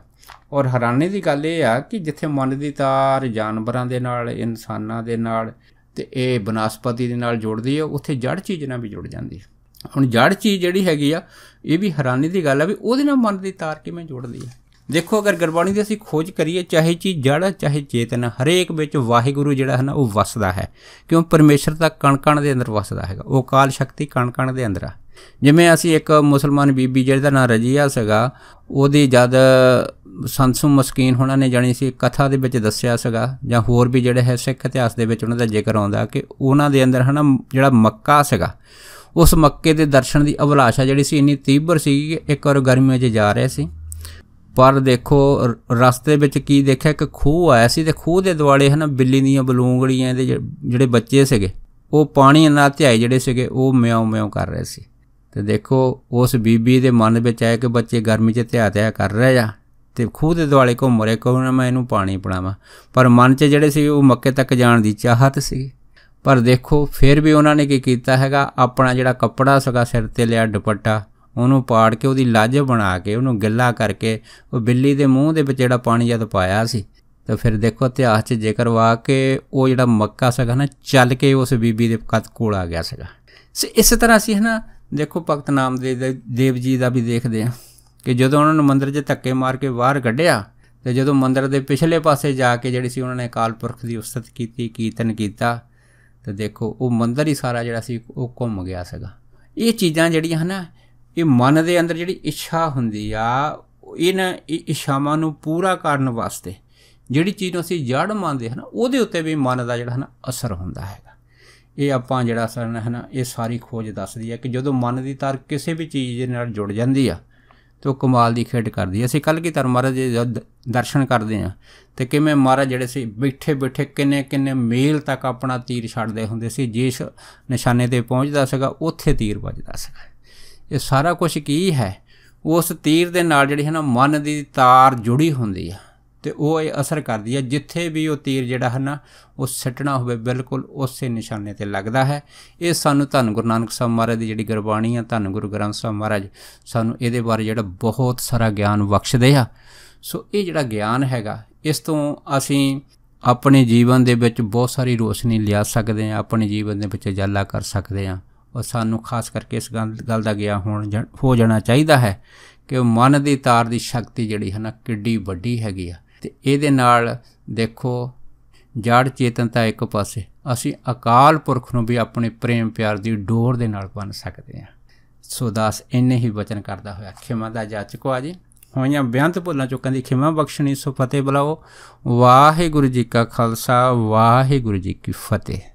ਔਰ ਹੈਰਾਨੀ ਦੀ ਗੱਲ ਇਹ ਆ ਕਿ ਜਿੱਥੇ ਮਨ ਦੀ ਤਾਰ ਜਾਨਵਰਾਂ ਦੇ ਨਾਲ ਇਨਸਾਨਾਂ ਦੇ ਨਾਲ ਤੇ ਇਹ ਬਨਸਪਤੀ ਦੇ ਨਾਲ ਜੁੜਦੀ ਹੈ ਉੱਥੇ ਜੜ ਚੀਜ਼ ਨਾਲ ਵੀ ਜੁੜ ਜਾਂਦੀ ਹੈ ਹੁਣ ਜੜ ਚੀਜ਼ ਜਿਹੜੀ ਹੈਗੀ ਆ ਇਹ ਵੀ ਹੈਰਾਨੀ ਦੀ ਗੱਲ ਆ ਵੀ ਉਹਦੇ ਨਾਲ ਮਨ ਦੀ ਤਾਰ ਕਿਵੇਂ ਜੁੜਦੀ ਹੈ ਦੇਖੋ ਅਗਰ ਗੁਰਬਾਣੀ ਦੀ ਅਸੀਂ ਖੋਜ ਕਰੀਏ ਚਾਹੇ ਚੀਜ਼ ਜੜ ਚਾਹੇ ਚੇਤਨ ਹਰੇਕ ਵਿੱਚ ਵਾਹਿਗੁਰੂ ਜਿਹੜਾ ਹੈ ਨਾ ਉਹ ਵਸਦਾ ਹੈ ਕਿਉਂ ਪਰਮੇਸ਼ਰ ਤਾਂ ਕਣ ਕਣ ਦੇ ਅੰਦਰ ਵਸਦਾ ਹੈਗਾ ਉਹ ਕਾਲ ਸ਼ਕਤੀ ਕਣ ਕਣ ਦੇ ਅੰਦਰ ਆ ਜਿਵੇਂ ਅਸੀਂ ਇੱਕ ਮੁਸਲਮਾਨ ਬੀਬੀ ਦਾ ਨਾਮ ਰਜੀਆ ਸੀਗਾ ਉਹਦੀ ਜਦ ਸੰਸੂ ਮਸਕੀਨ ਹੋਣਾ ਨੇ ਜਾਣੀ ਸੀ ਕਥਾ ਦੇ ਵਿੱਚ ਦੱਸਿਆ ਸੀਗਾ ਜਾਂ ਹੋਰ ਵੀ ਜਿਹੜੇ ਹੈ ਸਿੱਖ ਇਤਿਹਾਸ ਦੇ ਵਿੱਚ ਉਹਨਾਂ ਦਾ ਜ਼ਿਕਰ ਆਉਂਦਾ ਕਿ ਉਹਨਾਂ ਦੇ ਅੰਦਰ ਹਨਾ ਜਿਹੜਾ ਮੱਕਾ ਸੀਗਾ ਉਸ ਮੱਕੇ ਦੇ ਦਰਸ਼ਨ ਦੀ ਅਭਲਾਸ਼ਾ ਜਿਹੜੀ ਸੀ ਇੰਨੀ ਤੀਬਰ ਸੀ ਕਿ ਇੱਕ ਵਾਰ ਗਰਮੀ ਵਿੱਚ ਜਾ ਰਹੇ ਸੀ ਪਰ ਦੇਖੋ ਰਸਤੇ ਵਿੱਚ ਕੀ ਦੇਖਿਆ ਕਿ ਖੂਹ ਆਇਆ ਸੀ ਤੇ ਖੂਹ ਦੇ ਦੁਆਲੇ ਹਨਾ ਬਿੱਲੀ ਦੀਆਂ ਬਲੂੰਗੜੀਆਂ ਦੇ ਜਿਹੜੇ ਬੱਚੇ ਸੀਗੇ ਉਹ ਪਾਣੀ ਨਾਲ ਧਿਆਏ ਜਿਹੜੇ ਸੀਗੇ ਉਹ ਮਿਆਉ ਮਿਆਉ ਕਰ ਰਹੇ ਸੀ ਤੇ ਦੇਖੋ ਉਸ ਬੀਬੀ ਦੇ ਮਨ ਵਿੱਚ ਆਇਆ ਕਿ ਬੱਚੇ ਗਰਮੀ 'ਚ ਧਿਆ ਧਿਆ ਕਰ ਰਹੇ ਆ ਤੇ ਖੂਹ ਦੇ ਦੁਆਲੇ ਘੁੰਮ ਰਹੇ ਕੋ ਨਾ ਮੈਂ ਇਹਨੂੰ ਪਾਣੀ ਪਿਲਾਵਾਂ ਪਰ ਮਨ 'ਚ ਜਿਹੜੇ ਸੀ ਉਹ ਮੱਕੇ ਤੱਕ ਜਾਣ ਦੀ ਚਾਹਤ ਸੀ ਪਰ ਦੇਖੋ ਫਿਰ ਵੀ ਉਹਨਾਂ ਨੇ ਕੀ ਕੀਤਾ ਹੈਗਾ ਆਪਣਾ ਜਿਹੜਾ ਕੱਪੜਾ ਸਗਾ ਸਿਰ ਤੇ ਲਿਆ ਦੁਪੱਟਾ ਉਹਨੂੰ ਪਾੜ ਕੇ ਉਹਦੀ ਲੱਜ ਬਣਾ ਕੇ ਉਹਨੂੰ ਗਿੱਲਾ ਕਰਕੇ ਉਹ ਬਿੱਲੀ ਦੇ ਮੂੰਹ ਦੇ ਵਿੱਚ ਜਿਹੜਾ ਪਾਣੀ ਜਦ ਪਾਇਆ ਸੀ ਤਾਂ ਫਿਰ ਦੇਖੋ ਇਤਿਹਾਸ 'ਚ ਜ਼ਿਕਰ ਵਾ ਕੇ ਉਹ ਜਿਹੜਾ ਮੱਕਾ ਸਗਾ ਨਾ ਚੱਲ ਕੇ ਉਸ ਬੀਬੀ ਦੇ ਕਤ ਕੋਲ ਆ ਗਿਆ ਸਗਾ ਇਸੇ ਤਰ੍ਹਾਂ ਸੀ ਹਨਾ ਦੇਖੋ ਭਗਤ ਨਾਮਦੇਵ ਦੇਵ ਜੀ ਦਾ ਵੀ ਦੇਖਦੇ ਆ ਕਿ ਜਦੋਂ ਉਹਨਾਂ ਨੂੰ ਮੰਦਰ 'ਚ ਧੱਕੇ ਮਾਰ ਕੇ ਬਾਹਰ ਕੱਢਿਆ ਤੇ ਜਦੋਂ ਮੰਦਰ ਦੇ ਪਿਛਲੇ ਪਾਸੇ ਜਾ ਕੇ ਜਿਹੜੀ ਸੀ ਉਹਨਾਂ ਨੇ ਅਕਾਲ ਪੁਰਖ ਦੀ ਉਸਤਤ ਕੀਤੀ ਕੀਰਤਨ ਕੀਤਾ ਤੇ ਦੇਖੋ ਉਹ ਮੰਦਰ ਹੀ ਸਾਰਾ ਜਿਹੜਾ ਸੀ ਉਹ ਘੁੰਮ ਗਿਆ ਸੀਗਾ ਇਹ ਚੀਜ਼ਾਂ ਜਿਹੜੀਆਂ ਹਨ ਇਹ ਮਨ ਦੇ ਅੰਦਰ ਜਿਹੜੀ ਇੱਛਾ ਹੁੰਦੀ ਆ ਇਹਨਾਂ ਇੱਛਾਵਾਂ ਨੂੰ ਪੂਰਾ ਕਰਨ ਵਾਸਤੇ ਜਿਹੜੀ ਚੀਜ਼ ਨੂੰ ਅਸੀਂ ਜੜ ਮੰਨਦੇ ਹਨ ਉਹਦੇ ਉੱਤੇ ਵੀ ਮਨ ਦਾ ਜਿਹੜਾ ਹਨ ਅਸਰ ਹੁੰਦਾ ਹੈ ਇਹ ਆਪਾਂ ਜਿਹੜਾ ਸਨ ਹੈ ਨਾ ਇਹ ਸਾਰੀ ਖੋਜ ਦੱਸਦੀ ਹੈ ਕਿ ਜਦੋਂ ਮਨ ਦੀ ਤਾਰ ਕਿਸੇ ਵੀ ਚੀਜ਼ ਦੇ ਨਾਲ ਜੁੜ ਜਾਂਦੀ ਆ ਤੇ ਉਹ ਕਮਾਲ ਦੀ ਖੇਡ ਕਰਦੀ ਹੈ ਅਸੀਂ ਕੱਲ ਕੀ ਤਰ ਮਹਾਰਾਜ ਦੇ ਦਰਸ਼ਨ ਕਰਦੇ ਆ ਤੇ ਕਿਵੇਂ ਮਹਾਰਾਜ ਜਿਹੜੇ ਸੀ ਬਿਠੇ ਬਿਠੇ ਕਿੰਨੇ ਕਿੰਨੇ ਮੇਲ ਤੱਕ ਆਪਣਾ ਤੀਰ ਛੱਡਦੇ ਹੁੰਦੇ ਸੀ ਜਿਸ ਨਿਸ਼ਾਨੇ ਤੇ ਪਹੁੰਚਦਾ ਸੀਗਾ ਉੱਥੇ ਤੀਰ ਵੱਜਦਾ ਸੀਗਾ ਇਹ ਸਾਰਾ ਕੁਝ ਕੀ ਹੈ ਉਸ ਤੀਰ ਦੇ ਨਾਲ ਜਿਹੜੀ ਹੈ ਨਾ ਮਨ ਦੀ ਤਾਰ ਜੁੜੀ ਹੁੰਦੀ ਆ ਤੇ ਉਹ ਇਹ ਅਸਰ ਕਰਦੀ ਹੈ ਜਿੱਥੇ ਵੀ ਉਹ ਤੀਰ ਜਿਹੜਾ ਹੈ ਨਾ ਉਹ ਸੱਟਣਾ ਹੋਵੇ ਬਿਲਕੁਲ ਉਸੇ ਨਿਸ਼ਾਨੇ ਤੇ ਲੱਗਦਾ ਹੈ ਇਹ ਸਾਨੂੰ ਧੰਨ ਗੁਰੂ ਨਾਨਕ ਸਾਹਿਬ ਮਹਾਰਾਜ ਦੀ ਜਿਹੜੀ ਗੁਰਬਾਣੀ ਆ ਧੰਨ ਗੁਰੂ ਗ੍ਰੰਥ ਸਾਹਿਬ ਮਹਾਰਾਜ ਸਾਨੂੰ ਇਹਦੇ ਬਾਰੇ ਜਿਹੜਾ ਬਹੁਤ ਸਾਰਾ ਗਿਆਨ ਬਖਸ਼ਦੇ ਆ ਸੋ ਇਹ ਜਿਹੜਾ ਗਿਆਨ ਹੈਗਾ ਇਸ ਤੋਂ ਅਸੀਂ ਆਪਣੇ ਜੀਵਨ ਦੇ ਵਿੱਚ ਬਹੁਤ ਸਾਰੀ ਰੋਸ਼ਨੀ ਲਿਆ ਸਕਦੇ ਆ ਆਪਣੇ ਜੀਵਨ ਦੇ ਵਿੱਚ ਜਾਲਾ ਕਰ ਸਕਦੇ ਆ ਔਰ ਸਾਨੂੰ ਖਾਸ ਕਰਕੇ ਇਸ ਗੱਲ ਦਾ ਗਿਆ ਹੋਣ ਹੋ ਜਾਣਾ ਚਾਹੀਦਾ ਹੈ ਕਿ ਮਨ ਦੀ ਤਾਰ ਦੀ ਸ਼ਕਤੀ ਜਿਹੜੀ ਹੈ ਨਾ ਕਿੱਡੀ ਵੱਡੀ ਹੈਗੀ ਆ ਤੇ ਇਹਦੇ ਨਾਲ ਦੇਖੋ ਜੜ ਚੇਤਨਤਾ ਇੱਕ ਪਾਸੇ ਅਸੀਂ ਅਕਾਲ ਪੁਰਖ ਨੂੰ ਵੀ ਆਪਣੇ ਪ੍ਰੇਮ ਪਿਆਰ ਦੀ ਡੋਰ ਦੇ ਨਾਲ ਬੰਨ ਸਕਦੇ ਹਾਂ ਸੋ ਦਾਸ ਇੰਨੇ ਹੀ ਵਚਨ ਕਰਦਾ ਹੋਇਆ ਖਿਮਾ ਦਾ ਜਾਚਕੋ ਆ ਜੀ ਹੋਈਆਂ ਬਿਆੰਤ ਭੁੱਲਾਂ ਚੋਂ ਕਹਿੰਦੀ ਖਿਮਾ ਬਖਸ਼ਣੀ ਸੋ ਫਤਿਹ ਬੁਲਾਓ ਵਾਹਿਗੁਰੂ ਜੀ ਕਾ ਖਾਲਸਾ ਵਾਹਿਗੁਰੂ ਜੀ ਕੀ ਫਤਿਹ